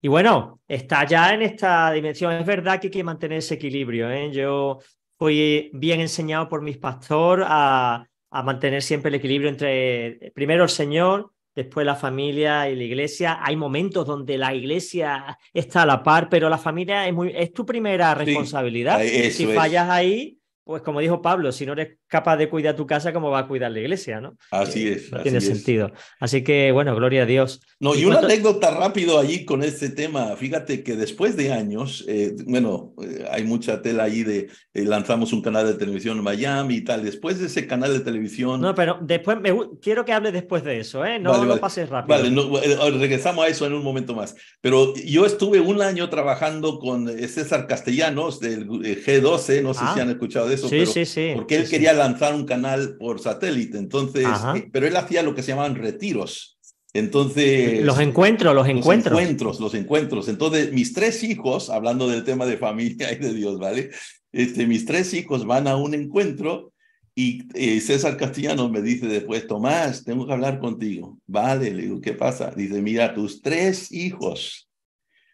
y bueno, está ya en esta dimensión. Es verdad que hay que mantener ese equilibrio, ¿eh? Yo fui bien enseñado por mis pastores a mantener siempre el equilibrio entre primero el Señor, después la familia y la iglesia. Hay momentos donde la iglesia está a la par, pero la familia es, muy, es tu primera responsabilidad. si fallas ahí, pues como dijo Pablo, si no eres capaz de cuidar tu casa, ¿cómo va a cuidar la iglesia? ¿no? Así es. tiene sentido. Así que, bueno, gloria a Dios. No, y, una anécdota rápido allí con este tema. Fíjate que después de
años, eh, bueno, eh, hay mucha tela ahí de eh, lanzamos un canal de televisión en Miami y tal. Después de ese canal de televisión. No,
pero después me quiero que hable después de eso, ¿eh? No, lo pases rápido.
Vale, regresamos a eso en un momento más. Pero yo estuve un año trabajando con César Castellanos del G12, no sé si ah. han escuchado de sí, sí, sí, porque él quería lanzar un canal por satélite, entonces, eh, pero él hacía lo que se llamaban retiros. Entonces... Los
encuentros, los, encuentros. Los
encuentros, los encuentros. Entonces, mis tres hijos, hablando del tema de familia y de Dios, ¿vale? Este, mis tres hijos van a un encuentro y eh, César Castellanos me dice después, Tomás, tengo que hablar contigo. Vale, le digo, ¿qué pasa? Dice, mira, tus tres hijos,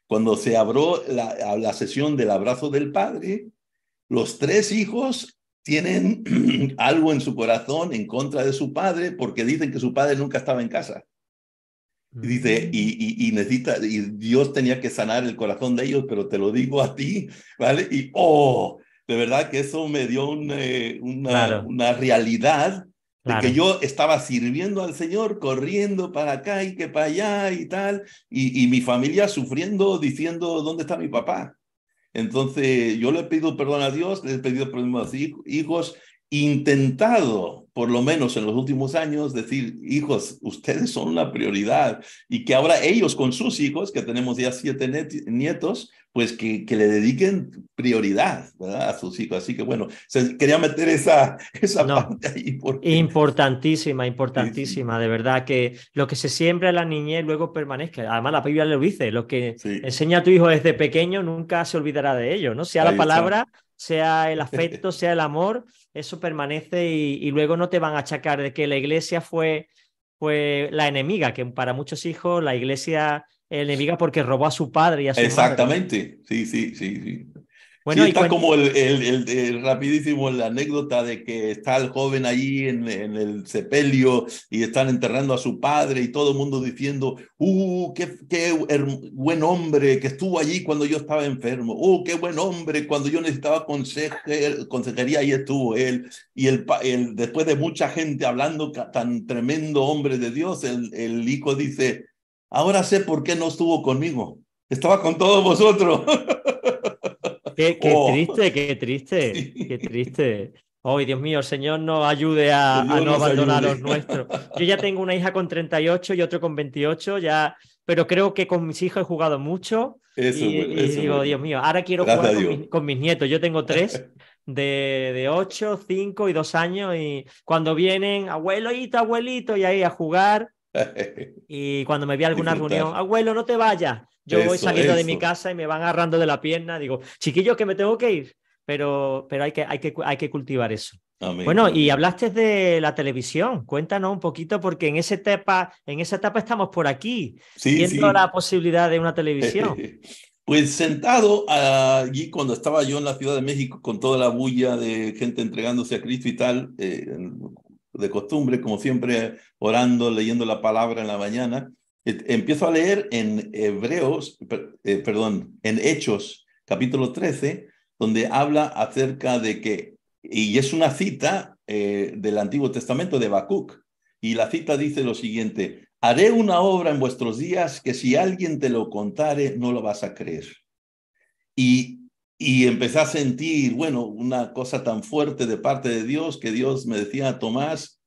cuando se abrió la, la sesión del abrazo del padre, los tres hijos tienen algo en su corazón en contra de su padre porque dicen que su padre nunca estaba en casa. dice, mm. y, necesita, y Dios tenía que sanar el corazón de ellos, pero te lo digo a ti, ¿vale? Y, oh, de verdad que eso me dio eh, una, realidad de que yo estaba sirviendo al Señor, corriendo para acá y que para allá y tal, y mi familia sufriendo, diciendo, ¿dónde está mi papá? Entonces, yo le he pedido perdón a Dios, le he pedido perdón a mis hijos intentado, por lo menos en los últimos años, decir, hijos, ustedes son la prioridad y que ahora ellos con sus hijos, que tenemos ya siete nietos, pues que, que le dediquen prioridad a sus hijos. Así que bueno, se, quería meter esa,
esa parte ahí. Importantísima, importantísima, de verdad, que lo que se siembra en la niñez luego permanezca. Además, la Biblia lo dice, lo que enseña a tu hijo desde pequeño nunca se olvidará de ello, ¿no? Sea la palabra sea el afecto, sea el amor, eso permanece y, luego no te van a achacar de que la iglesia fue, fue la enemiga, que para muchos hijos la iglesia es enemiga porque robó a su padre y a su Exactamente,
sí, sí, sí, sí.
Bueno, está como
el, el, rapidísimo la anécdota de que está el joven ahí en, en, el sepelio y están enterrando a su padre y todo el mundo diciendo, ¡uh, qué, qué buen hombre que estuvo allí cuando yo estaba enfermo! ¡Uh, qué buen hombre cuando yo necesitaba consejería, ahí estuvo él! Y el, después de mucha gente hablando tan tremendo hombre de Dios, el, el hijo dice, ahora sé por qué no estuvo conmigo, estaba con todos vosotros.
qué, oh. triste, qué triste, qué triste. Ay, Dios mío, el Señor, nos ayude a, no abandonar a los nuestros. Yo ya tengo una hija con 38 y otro con 28, ya, pero creo que con mis hijos he jugado mucho. y, digo, Dios mío, ahora quiero jugar con mis, nietos. Yo tengo tres de, de 8, 5 y 2 años y cuando vienen, abuelito, abuelito, y ahí a jugar. Y cuando me vi a alguna reunión, abuelo, no te vayas. Yo voy saliendo de mi casa y me van agarrando de la pierna. Digo, chiquillo, que me tengo que ir. Pero, pero hay, que, hay, que, hay que cultivar eso. Bueno, y hablaste de la televisión. Cuéntanos un poquito, porque en, esa etapa, en esa etapa estamos por aquí, viendo la posibilidad de una televisión.
Pues sentado ah, allí cuando estaba yo en la Ciudad de México con toda la bulla de gente entregándose a Cristo y tal, eh, de costumbre, como siempre, orando, leyendo la palabra en la mañana. E, empiezo a leer en Hebreos, eh, perdón, en Hechos, capítulo 13, donde habla acerca de que, y es una cita eh, del Antiguo Testamento de Bacuc, y la cita dice lo siguiente, haré una obra en vuestros días que si alguien te lo contare, no lo vas a creer. Y y empecé a sentir, bueno, una cosa tan fuerte de parte de Dios que Dios me decía, Tomás,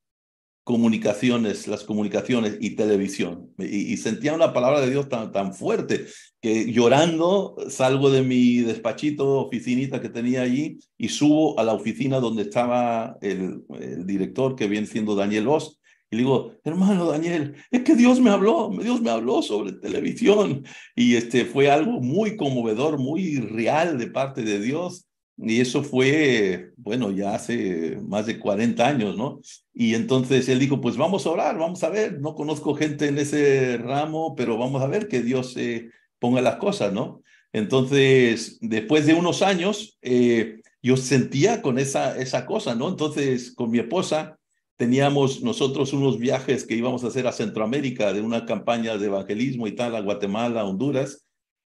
comunicaciones, las comunicaciones y televisión. Y, sentía una palabra de Dios tan, tan fuerte que llorando salgo de mi despachito, oficinita que tenía allí y subo a la oficina donde estaba el, director, que viene siendo Daniel Ost, y le digo, hermano Daniel, es que Dios me habló, Dios me habló sobre televisión. Y este fue algo muy conmovedor, muy real de parte de Dios. Y eso fue, bueno, ya hace más de 40 años, ¿no? Y entonces él dijo, pues vamos a orar, vamos a ver, no conozco gente en ese ramo, pero vamos a ver que Dios eh, ponga las cosas, ¿no? Entonces, después de unos años, eh, yo sentía con esa, esa cosa, ¿no? Entonces, con mi esposa, teníamos nosotros unos viajes que íbamos a hacer a Centroamérica de una campaña de evangelismo y tal, a Guatemala, Honduras,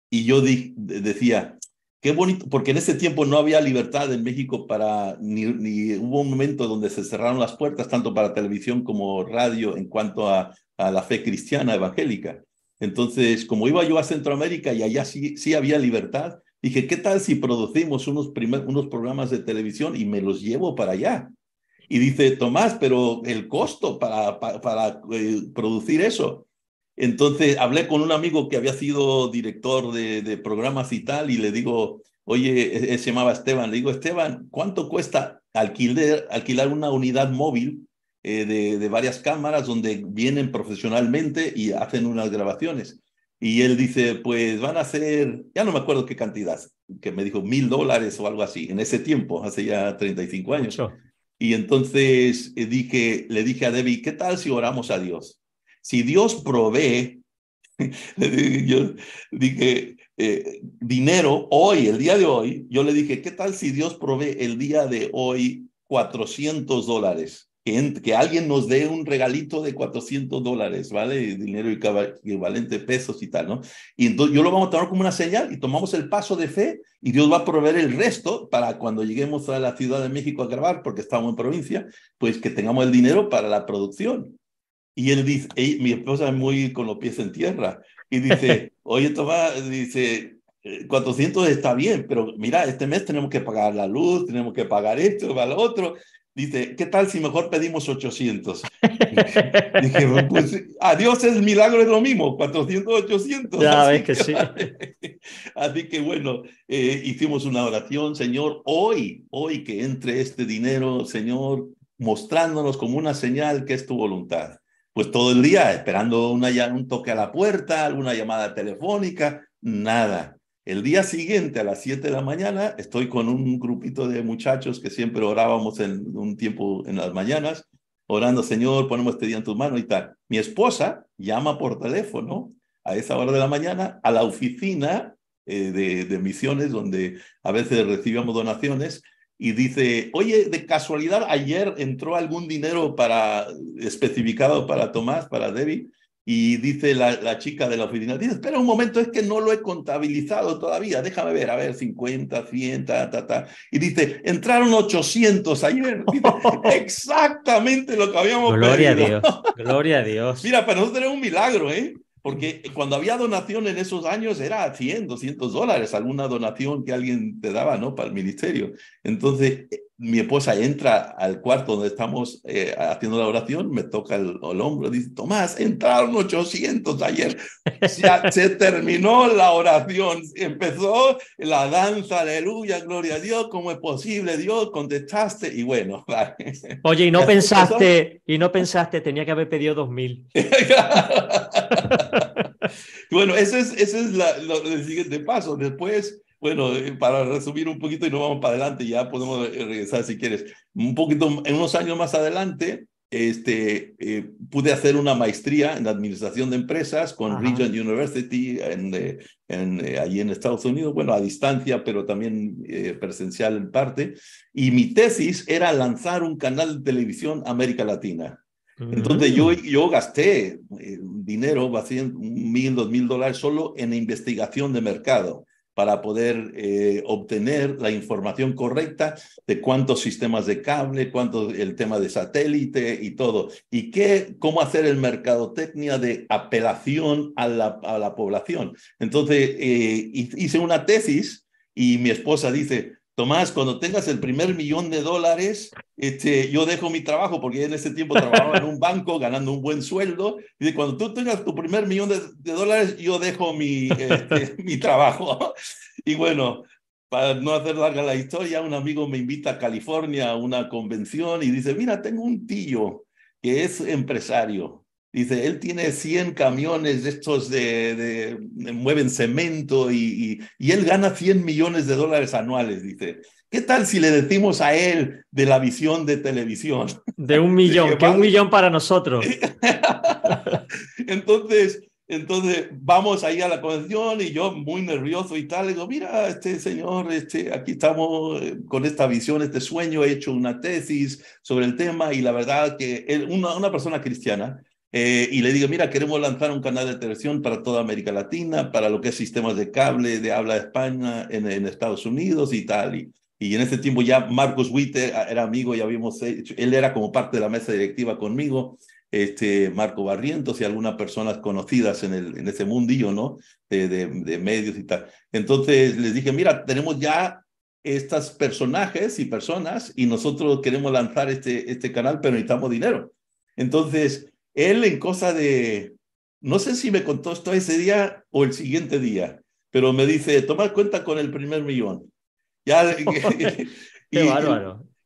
y yo decía, qué bonito, porque en ese tiempo no había libertad en México para, ni, hubo un momento donde se cerraron las puertas tanto para televisión como radio en cuanto a, la fe cristiana evangélica. Entonces, como iba yo a Centroamérica y allá sí, sí había libertad, dije, ¿qué tal si producimos unos, unos programas de televisión y me los llevo para allá? Y dice, Tomás, pero el costo para, para, eh, producir eso. Entonces hablé con un amigo que había sido director de, programas y tal, y le digo, oye, e, e, se llamaba Esteban, le digo, Esteban, ¿cuánto cuesta alquiler, alquilar una unidad móvil eh, de, varias cámaras donde vienen profesionalmente y hacen unas grabaciones? Y él dice, pues van a ser, ya no me acuerdo qué cantidad, que me dijo mil dólares o algo así, en ese tiempo, hace ya 35 años. Y entonces eh, dije, le dije a Debbie, ¿qué tal si oramos a Dios? Si Dios provee, yo dije, eh, dinero hoy, el día de hoy, yo le dije, ¿qué tal si Dios provee el día de hoy 400 dólares? que, alguien nos dé un regalito de 400 dólares, ¿vale? Dinero equivalente a pesos y tal, ¿no? Y entonces yo lo vamos a tomar como una señal y tomamos el paso de fe y Dios va a proveer el resto para cuando lleguemos a la Ciudad de México a grabar, porque estamos en provincia, pues que tengamos el dinero para la producción. Y él dice, mi esposa es muy con los pies en tierra, y dice, oye Tomás, dice, 400 eh, está bien, pero mira, este mes tenemos que pagar la luz, tenemos que pagar esto, para lo otro, Dice, ¿qué tal si mejor pedimos 800? Dije, pues a Dios el milagro es lo mismo, 400, 800. Ya así que, sí. así que bueno, eh, hicimos una oración, Señor, hoy, hoy que entre este dinero, Señor, mostrándonos como una señal que es tu voluntad. Pues todo el día esperando una, un toque a la puerta, alguna llamada telefónica, nada. El día siguiente, a las 7 de la mañana, estoy con un grupito de muchachos que siempre orábamos en un tiempo en las mañanas, orando, Señor, ponemos este día en tus manos y tal. Mi esposa llama por teléfono a esa hora de la mañana a la oficina eh, de, misiones, donde a veces recibíamos donaciones, y dice, oye, de casualidad, ayer entró algún dinero para especificado para Tomás, para Debbie. Y dice la, chica de la oficina, dice, espera un momento, es que no lo he contabilizado todavía, déjame ver, a ver, 50, 100, ta, ta, ta. Y dice, entraron 800 ayer. exactamente lo que habíamos gloria pedido. Gloria a Dios,
gloria a Dios. Mira,
para nosotros era un milagro, ¿eh? Porque mm. cuando había donación en esos años era 100, 200 dólares, alguna donación que alguien te daba, ¿no? Para el ministerio. Entonces, mi esposa entra al cuarto donde estamos eh, haciendo la oración, me toca el, hombro, dice, Tomás, entraron 800 ayer, se, se, terminó la oración, empezó la danza, aleluya, gloria a Dios, ¿cómo es posible Dios? Contestaste y bueno.
Oye, y no pensaste, y no pensaste, tenía que haber pedido 2000.
bueno, ese es, ese es el siguiente paso. Después bueno, eh, para resumir un poquito y no vamos para adelante, ya podemos eh, regresar si quieres. Un poquito, en unos años más adelante, este, eh, pude hacer una maestría en administración de empresas con Regent University en, allí en Estados Unidos, bueno, a distancia, pero también presencial en parte. Y mi tesis era lanzar un canal de televisión América Latina.
Entonces yo,
mm. yo gasté dinero, mil, dos mil dólares solo en investigación de mercado para poder eh, obtener la información correcta de cuántos sistemas de cable, cuánto el tema de satélite y todo. Y qué, cómo hacer el mercadotecnia de apelación a la, población. Entonces, eh, hice una tesis y mi esposa dice, Tomás, cuando tengas el primer millón de dólares, este, yo dejo mi trabajo porque en ese tiempo trabajaba en un banco ganando un buen sueldo. Y cuando tú tengas tu primer millón de, dólares, yo dejo mi, este, mi trabajo. Y bueno, para no hacer larga la historia, un amigo me invita a California a una convención y dice, mira, tengo un tío que es empresario Dice, él tiene 100 camiones estos de, de, de mueven cemento y, y, él gana 100 millones de dólares anuales, dice. ¿Qué tal si le decimos a él de la visión de televisión?
De un millón, que, un millón para nosotros.
entonces, entonces vamos ahí a la convención y yo muy nervioso y tal, digo, mira, este señor, este, aquí estamos eh, con esta visión, este sueño, he hecho una tesis sobre el tema y la verdad que él, una, una persona cristiana eh, y le digo, mira, queremos lanzar un canal de televisión para toda América Latina, para lo que es sistemas de cable de habla de España en, Estados Unidos y tal. Y, y en ese tiempo ya Marcos Witte ah, era amigo, ya habíamos él era como parte de la mesa directiva conmigo, este Marco Barrientos y algunas personas conocidas en, el, en ese mundillo, ¿no? De, de, medios y tal. Entonces les dije, mira, tenemos ya estas personajes y personas y nosotros queremos lanzar este, este canal, pero necesitamos dinero. Entonces, él en cosa de, no sé si me contó esto ese día o el siguiente día, pero me dice, tomar cuenta con el primer millón. Ya, Qué y,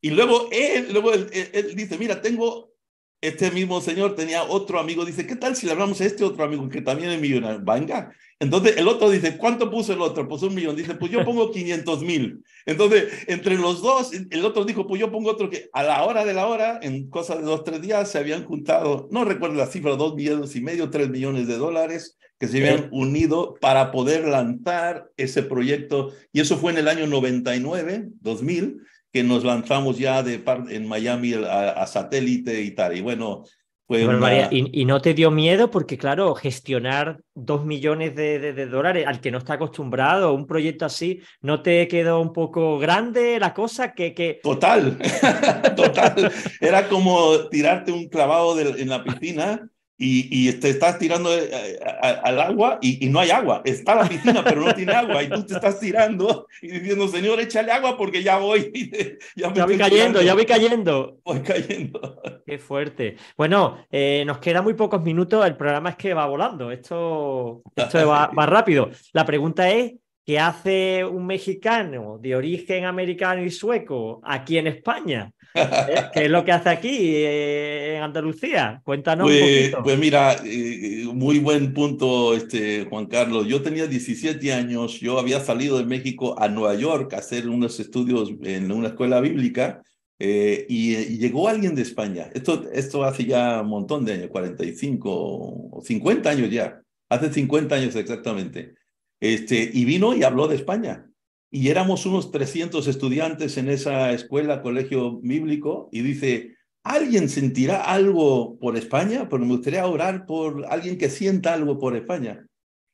Y luego él, luego él dice, mira, tengo este mismo señor tenía otro amigo, dice, ¿qué tal si le hablamos a este otro amigo que también es millonario? Venga. Entonces el otro dice, ¿cuánto puso el otro? Puso un millón. Dice, pues yo pongo 500 mil. Entonces, entre los dos, el otro dijo, pues yo pongo otro que a la hora de la hora, en cosa de dos, tres días, se habían juntado, no recuerdo la cifra, dos millones y medio, tres millones de dólares que se habían unido para poder lanzar ese proyecto. Y eso fue en el año 99, 2000 que nos lanzamos ya de en Miami a, satélite y tal. Y bueno, pues María,
¿y, no te dio miedo? Porque claro, gestionar dos millones de, de, dólares al que no está acostumbrado, un proyecto así, ¿no te quedó un poco grande la cosa? Que, que... Total,
total. Era como tirarte un clavado en la piscina y, te estás tirando eh, eh, al agua y, no hay agua. Está la piscina, pero no tiene agua. Y tú te estás tirando y diciendo, Señor, échale agua porque ya voy. ya, voy cayendo, ya voy cayendo. Voy
cayendo. Qué fuerte. Bueno, eh, nos quedan muy pocos minutos. El programa es que va volando. Esto, esto va, va rápido. La pregunta es, ¿qué hace un mexicano de origen americano y sueco aquí en España? ¿Eh? ¿Qué es lo que hace aquí eh, en Andalucía? Cuéntanos pues, un poquito. Pues mira,
eh, muy buen punto, este, Juan Carlos. Yo tenía 17 años, yo había salido de México a Nueva York a hacer unos estudios en una escuela bíblica y, llegó alguien de España. Esto, esto hace ya un montón de años, 45 o 50 años ya, hace 50 años exactamente. Este, y vino y habló de España y éramos unos 300 estudiantes en esa escuela, colegio bíblico, y dice, ¿alguien sentirá algo por España? pues me gustaría orar por alguien que sienta algo por España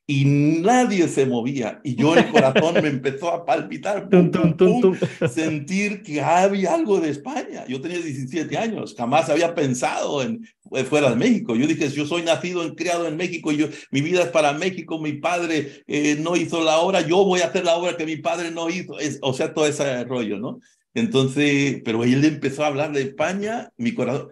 y nadie se movía. Y yo el corazón me empezó a palpitar, sentir que había algo de España. Yo tenía 17 años, jamás había pensado en eh, fuera de México. Yo dije, yo soy nacido y criado en México, mi vida es para México, mi padre eh, no hizo la obra, yo voy a hacer la obra que mi padre no hizo. o sea, todo ese rollo, ¿no? Entonces, pero él empezó a hablar de España, mi corazón,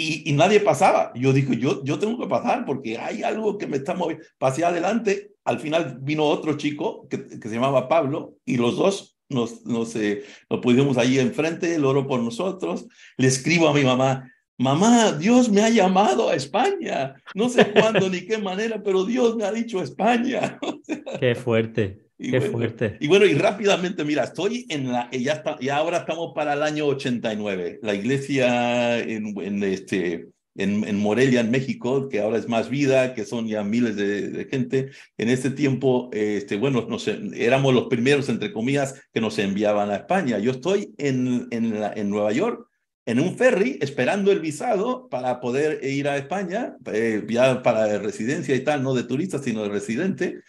y, nadie pasaba. Yo dije, yo, yo tengo que pasar porque hay algo que me está moviendo. Pasé adelante, al final vino otro chico que, se llamaba Pablo y los dos nos, eh, nos, pusimos ahí enfrente, el oro por nosotros. Le escribo a mi mamá, mamá, Dios me ha llamado a España. No sé cuándo ni qué manera, pero Dios me ha dicho España.
qué fuerte. Y Qué bueno, fuerte.
Y bueno, y rápidamente, mira, estoy en la, ya, está, ya ahora estamos para el año 89. La iglesia en, este, en, Morelia, en México, que ahora es más vida, que son ya miles de, gente. En ese tiempo, este, bueno, nos, éramos los primeros, entre comillas, que nos enviaban a España. Yo estoy en, en, en Nueva York, en un ferry, esperando el visado para poder ir a España, eh, ya para residencia y tal, no de turista, sino de residente.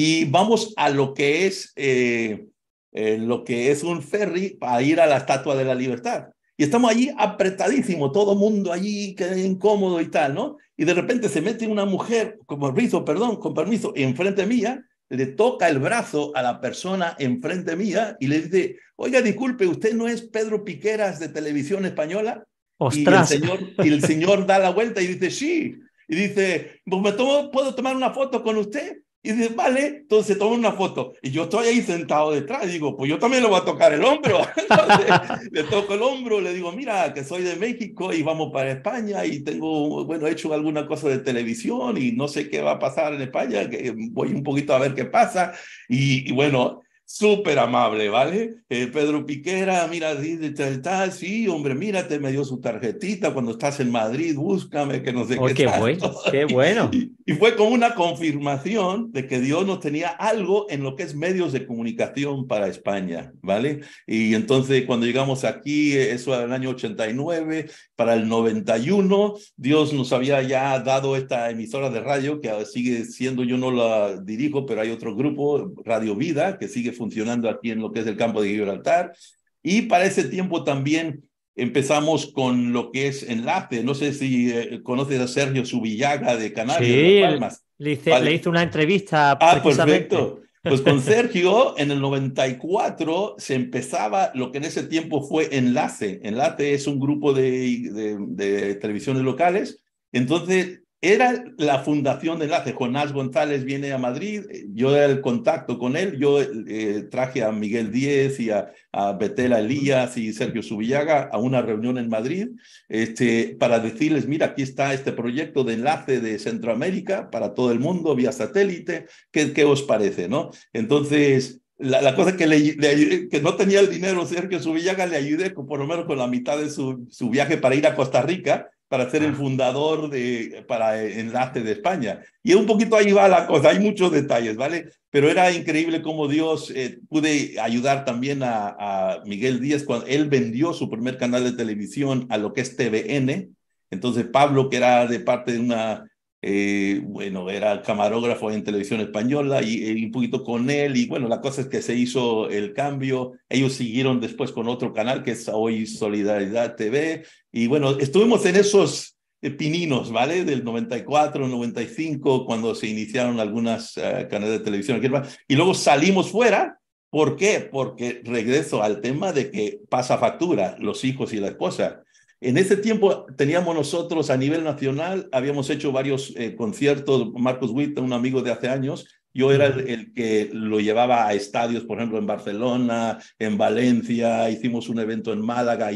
Y vamos a lo que es, eh, eh, lo que es un ferry para ir a la Estatua de la Libertad. Y estamos allí apretadísimo, todo mundo allí, que incómodo y tal, ¿no? Y de repente se mete una mujer, con permiso, perdón, con permiso, enfrente mía, le toca el brazo a la persona enfrente mía y le dice, oiga, disculpe, ¿usted no es Pedro Piqueras de Televisión Española? ¡Ostras! Y el señor, y el señor da la vuelta y dice, sí. Y dice, pues puedo tomar una foto con usted. Y dice, vale, entonces toma una foto. Y yo estoy ahí sentado detrás. digo, pues yo también le voy a tocar el hombro. Entonces, le toco el hombro, le digo, mira, que soy de México y vamos para España y tengo, bueno, he hecho alguna cosa de televisión y no sé qué va a pasar en España, que voy un poquito a ver qué pasa. Y, y bueno, súper amable, ¿vale? Eh, Pedro Piquera, mira, tal, tal, sí, hombre, mírate, me dio su tarjetita cuando estás en Madrid, búscame, que nos sé oh, qué. Bueno, qué bueno. Y, fue como una confirmación de que Dios nos tenía algo en lo que es medios de comunicación para España, ¿vale? Y entonces cuando llegamos aquí, eso era el año 89, para el 91, Dios nos había ya dado esta emisora de radio que sigue siendo, yo no la dirijo, pero hay otro grupo, Radio Vida, que sigue funcionando aquí en lo que es el campo de Gibraltar. Y para ese tiempo también empezamos con lo que es enlace. No sé si eh, conoces a Sergio Subillaga de Canarias. Sí, Palmas.
Le, hice, una entrevista. Ah, perfecto. Pues con
Sergio en el 94 se empezaba lo que en ese tiempo fue Enlace. Enlace es un grupo de, de, de televisiones locales. Entonces era la fundación de Enlace. Jonás González viene a Madrid, yo era el contacto con él, yo eh, traje a Miguel Díez y a, a Betela Elías y Sergio Subillaga a una reunión en Madrid este, para decirles, mira, aquí está este proyecto de enlace de Centroamérica para todo el mundo vía satélite, ¿qué, os parece? ¿no? Entonces, la, cosa que, que no tenía el dinero, Sergio Subillaga le ayudé con, por lo menos con la mitad de su, su viaje para ir a Costa Rica para ser el fundador de, para Enlace de España. Y un poquito ahí va la cosa, hay muchos detalles, ¿vale? Pero era increíble cómo Dios eh, pude ayudar también a, Miguel Díaz cuando él vendió su primer canal de televisión a lo que es TVN. Entonces Pablo, que era de parte de una, eh, bueno, era camarógrafo en televisión española eh, y, un poquito con él. Y bueno, la cosa es que se hizo el cambio. Ellos siguieron después con otro canal que es hoy Solidaridad TV y bueno, estuvimos en esos eh, pininos, ¿vale? Del 94, 95, cuando se iniciaron algunas eh, canales de televisión. Y luego salimos fuera. ¿Por qué? Porque regreso al tema de que pasa factura, los hijos y la esposa. En ese tiempo teníamos nosotros a nivel nacional, habíamos hecho varios eh, conciertos, Marcos Witt, un amigo de hace años, yo era el, que lo llevaba a estadios, por ejemplo, en Barcelona, en Valencia, hicimos un evento en Málaga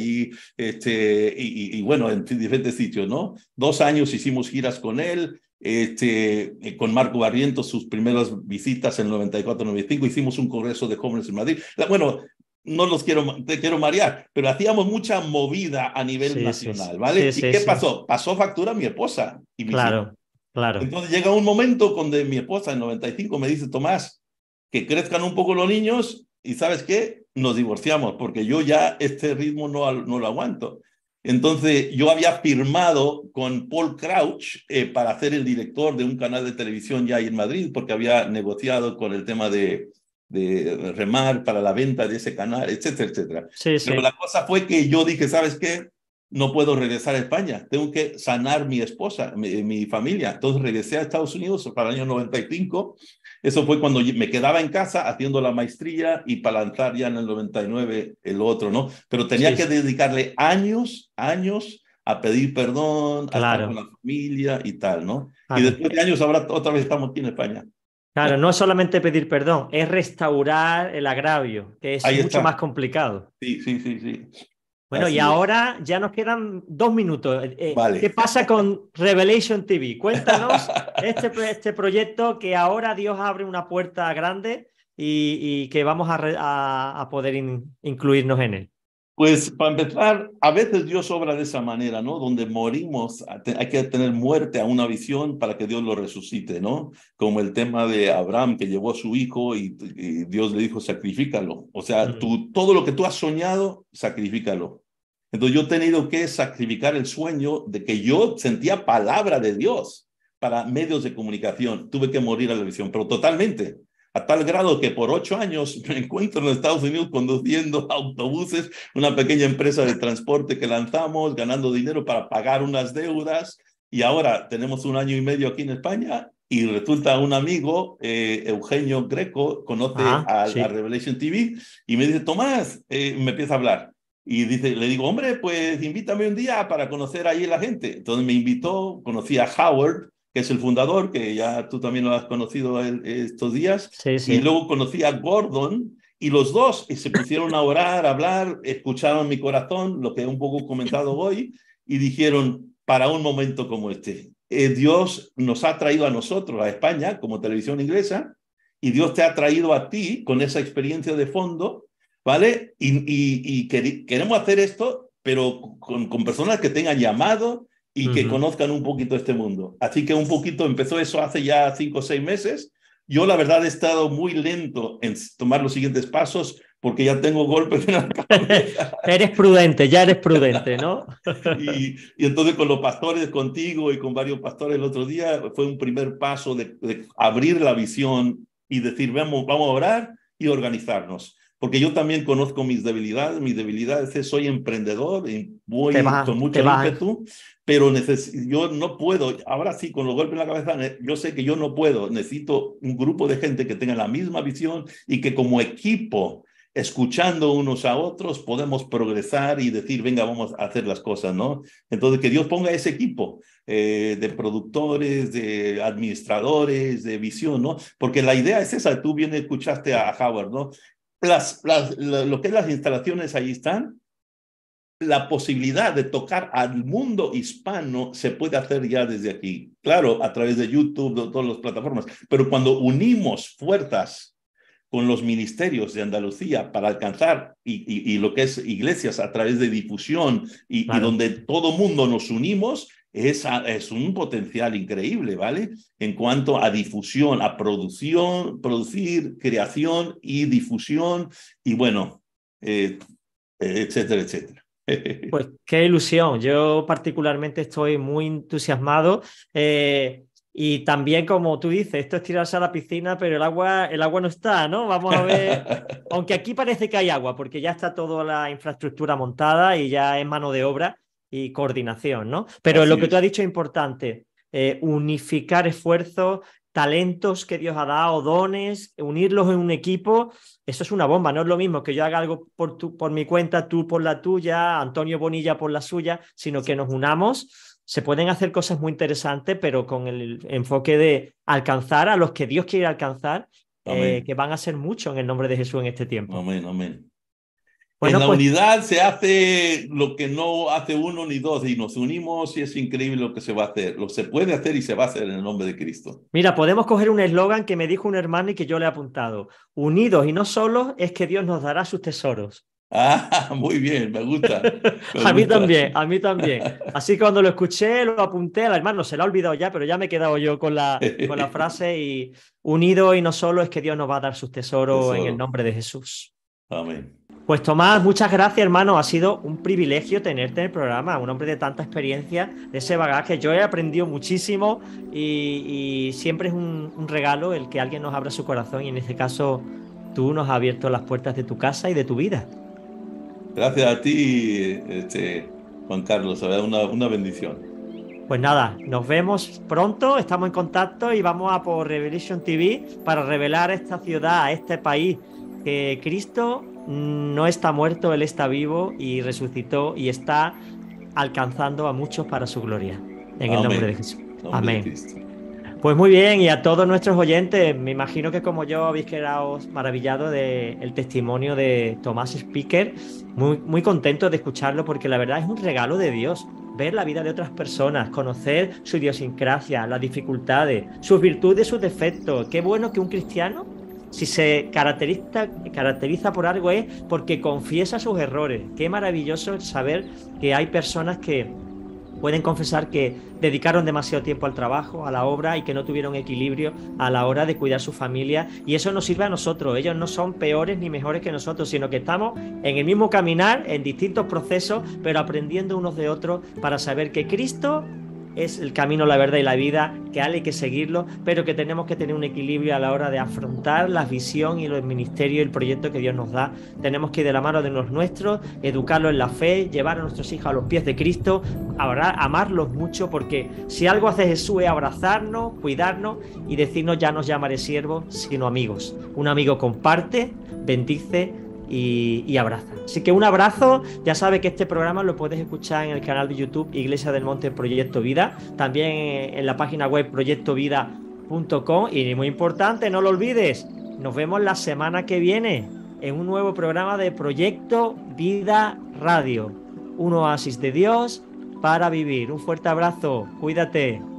este, y, bueno, en diferentes sitios, ¿no? Dos años hicimos giras con él, este, eh, con Marco Barrientos, sus primeras visitas en 94-95, hicimos un congreso de jóvenes en Madrid. bueno, no los quiero, te quiero marear, pero hacíamos mucha movida a nivel nacional, ¿vale? Sí, ¿Y qué pasó? Pasó factura a mi esposa
y mi Claro. Claro.
Entonces llega un momento donde mi esposa en 95 me dice, Tomás, que crezcan un poco los niños y sabes qué, nos divorciamos porque yo ya este ritmo no, no lo aguanto. Entonces yo había firmado con Paul Crouch eh, para ser el director de un canal de televisión ya ahí en Madrid porque había negociado con el tema de, de remar para la venta de ese canal, etcétera, etcétera. Sí, Pero la cosa fue que yo dije, ¿sabes qué? no puedo regresar a España, tengo que sanar mi esposa, mi, familia. Entonces regresé a Estados Unidos para el año 95. Eso fue cuando me quedaba en casa haciendo la maestría y para lanzar ya en el 99 el otro, ¿no? Pero tenía que dedicarle años, años a pedir perdón, a la familia y tal, ¿no? Y después de años ahora otra vez
estamos aquí en España. Claro, no es solamente pedir perdón, es restaurar el agravio, que es mucho más complicado. Sí, sí, sí, sí. Bueno, y ahora ya nos quedan dos minutos. Eh, eh, ¿Qué pasa con Revelation TV? Cuéntanos este, este, proyecto que ahora Dios abre una puerta grande y, que vamos a, a, poder incluirnos en él. Pues para empezar, a veces Dios obra de esa manera,
¿no? Donde morimos, hay que tener muerte a una visión para que Dios lo resucite, ¿no? Como el tema de Abraham que llevó a su hijo y, Dios le dijo, sacrifícalo. O sea, todo lo que tú has soñado, sacrifícalo. Entonces yo he tenido que sacrificar el sueño de que yo sentía palabra de Dios para medios de comunicación. Tuve que morir a la visión, pero totalmente a tal grado que por ocho años me encuentro en Estados Unidos conduciendo autobuses, una pequeña empresa de transporte que lanzamos, ganando dinero para pagar unas deudas. Y ahora tenemos un año y medio aquí en España y resulta un amigo, eh, Eugenio Greco, conoce ah, a, la Revelation TV y me dice, Tomás, eh, me empieza a hablar. Y dice, le digo, hombre, pues invítame un día para conocer ahí la gente. Entonces me invitó, conocí a Howard, que es el fundador, que ya tú también lo has conocido estos días, y luego conocí a Gordon, y los dos se pusieron a orar, a hablar, escucharon mi corazón, lo que he un poco comentado hoy, y dijeron, para un momento como este, eh, Dios nos ha traído a nosotros, a España, como televisión inglesa, y Dios te ha traído a ti con esa experiencia de fondo, ¿vale? Y, queremos hacer esto, pero con, con personas que tengan llamado, y que conozcan un poquito este mundo. Así que un poquito empezó eso hace ya cinco o seis meses. Yo la verdad he estado muy lento en tomar los siguientes pasos porque ya tengo golpes en la cabeza.
eres prudente, ya eres prudente, ¿no?
y, entonces con los pastores, contigo y con varios pastores el otro día, fue un primer paso de, abrir la visión y decir, vamos, vamos a orar y organizarnos porque yo también conozco mis debilidades, mis debilidades es soy emprendedor y voy con mucho ímpetu, pero yo no puedo, ahora sí, con los golpes en la cabeza, yo sé que yo no puedo, necesito un grupo de gente que tenga la misma visión y que como equipo, escuchando unos a otros, podemos progresar y decir, venga, vamos a hacer las cosas, ¿no? Entonces, que Dios ponga ese equipo eh, de productores, de administradores, de visión, ¿no? Porque la idea es esa, tú bien escuchaste a Howard, ¿no? las, lo que es las instalaciones ahí están, la posibilidad de tocar al mundo hispano se puede hacer ya desde aquí. Claro, a través de YouTube, de todas las plataformas, pero cuando unimos fuerzas con los ministerios de Andalucía para alcanzar y, y, lo que es iglesias a través de difusión y, y donde todo mundo nos unimos, es, un potencial increíble, ¿vale? En cuanto a difusión, a producción, producir, creación y difusión, y bueno, eh, etcétera, etcétera.
Pues qué ilusión. Yo particularmente estoy muy entusiasmado. Eh, y también, como tú dices, esto es tirarse a la piscina, pero el agua, el agua no está, ¿no? Vamos a ver. Aunque aquí parece que hay agua, porque ya está toda la infraestructura montada y ya es mano de obra y coordinación, ¿no? Pero lo que tú has dicho es importante, eh, unificar esfuerzos, talentos que Dios ha dado, dones, unirlos en un equipo, eso es una bomba, no es lo mismo que yo haga algo por, tu, por mi cuenta, tú por la tuya, Antonio Bonilla por la suya, sino que nos unamos. Se pueden hacer cosas muy interesantes, pero con el enfoque de alcanzar a los que Dios quiere alcanzar, eh, que van a ser muchos en el nombre de Jesús en este tiempo. Amén, amén en la pues,
unidad se hace lo que no hace uno ni dos y nos unimos y es increíble lo que se va a hacer, lo se puede hacer y se va a hacer en el nombre de Cristo.
Mira, podemos coger un eslogan que me dijo un hermano y que yo le he apuntado. Unidos y no solos es que Dios nos dará sus tesoros.
Ah, muy bien, me gusta. a mí también,
a mí también. Así que cuando lo escuché, lo apunté, al hermano se lo ha olvidado ya, pero ya me he quedado yo con la, con la frase y unido y no solo es que Dios nos va a dar sus tesoros en el nombre de Jesús. Amén. Pues Tomás, muchas gracias, hermano. Ha sido un privilegio tenerte en el programa, un hombre de tanta experiencia, de ese bagaje. Yo he aprendido muchísimo y, siempre es un, regalo el que alguien nos abra su corazón y en este caso tú nos has abierto las puertas de tu casa y de tu vida.
Gracias a ti, este, Juan Carlos, una,
una bendición. Pues nada, nos vemos pronto, estamos en contacto y vamos a por Revelation TV para revelar esta ciudad, a este país que Cristo no está muerto, Él está vivo y resucitó y está alcanzando a muchos para su gloria. En el nombre de Jesús. Amén. pues muy bien, y a todos nuestros oyentes, me imagino que como yo habéis quedado maravillado del testimonio de Tomás Speaker, muy, muy contento de escucharlo porque la verdad es un regalo de Dios ver la vida de otras personas, conocer su idiosincrasia, las dificultades, sus virtudes, sus defectos. Qué bueno que un cristiano si se caracteriza, caracteriza por algo es porque confiesa sus errores. Qué maravilloso saber que hay personas que pueden confesar que dedicaron demasiado tiempo al trabajo, a la obra y que no tuvieron equilibrio a la hora de cuidar su familia. Y eso nos sirve a nosotros. Ellos no son peores ni mejores que nosotros, sino que estamos en el mismo caminar, en distintos procesos, pero aprendiendo unos de otros para saber que Cristo es el camino, la verdad y la vida, que hay que seguirlo, pero que tenemos que tener un equilibrio a la hora de afrontar la visión y el ministerio y el proyecto que Dios nos da. Tenemos que ir de la mano de los nuestros, educarlos en la fe, llevar a nuestros hijos a los pies de Cristo, amarlos mucho, porque si algo hace Jesús es abrazarnos, cuidarnos y decirnos ya nos llamaré siervos, sino amigos. Un amigo comparte, bendice, y, abraza. Así que un abrazo, ya sabes que este programa lo puedes escuchar en el canal de YouTube Iglesia del Monte Proyecto Vida, también en la página web proyectovida.com y muy importante, no lo olvides, nos vemos la semana que viene en un nuevo programa de Proyecto Vida Radio, un oasis de Dios para vivir. Un fuerte abrazo, cuídate.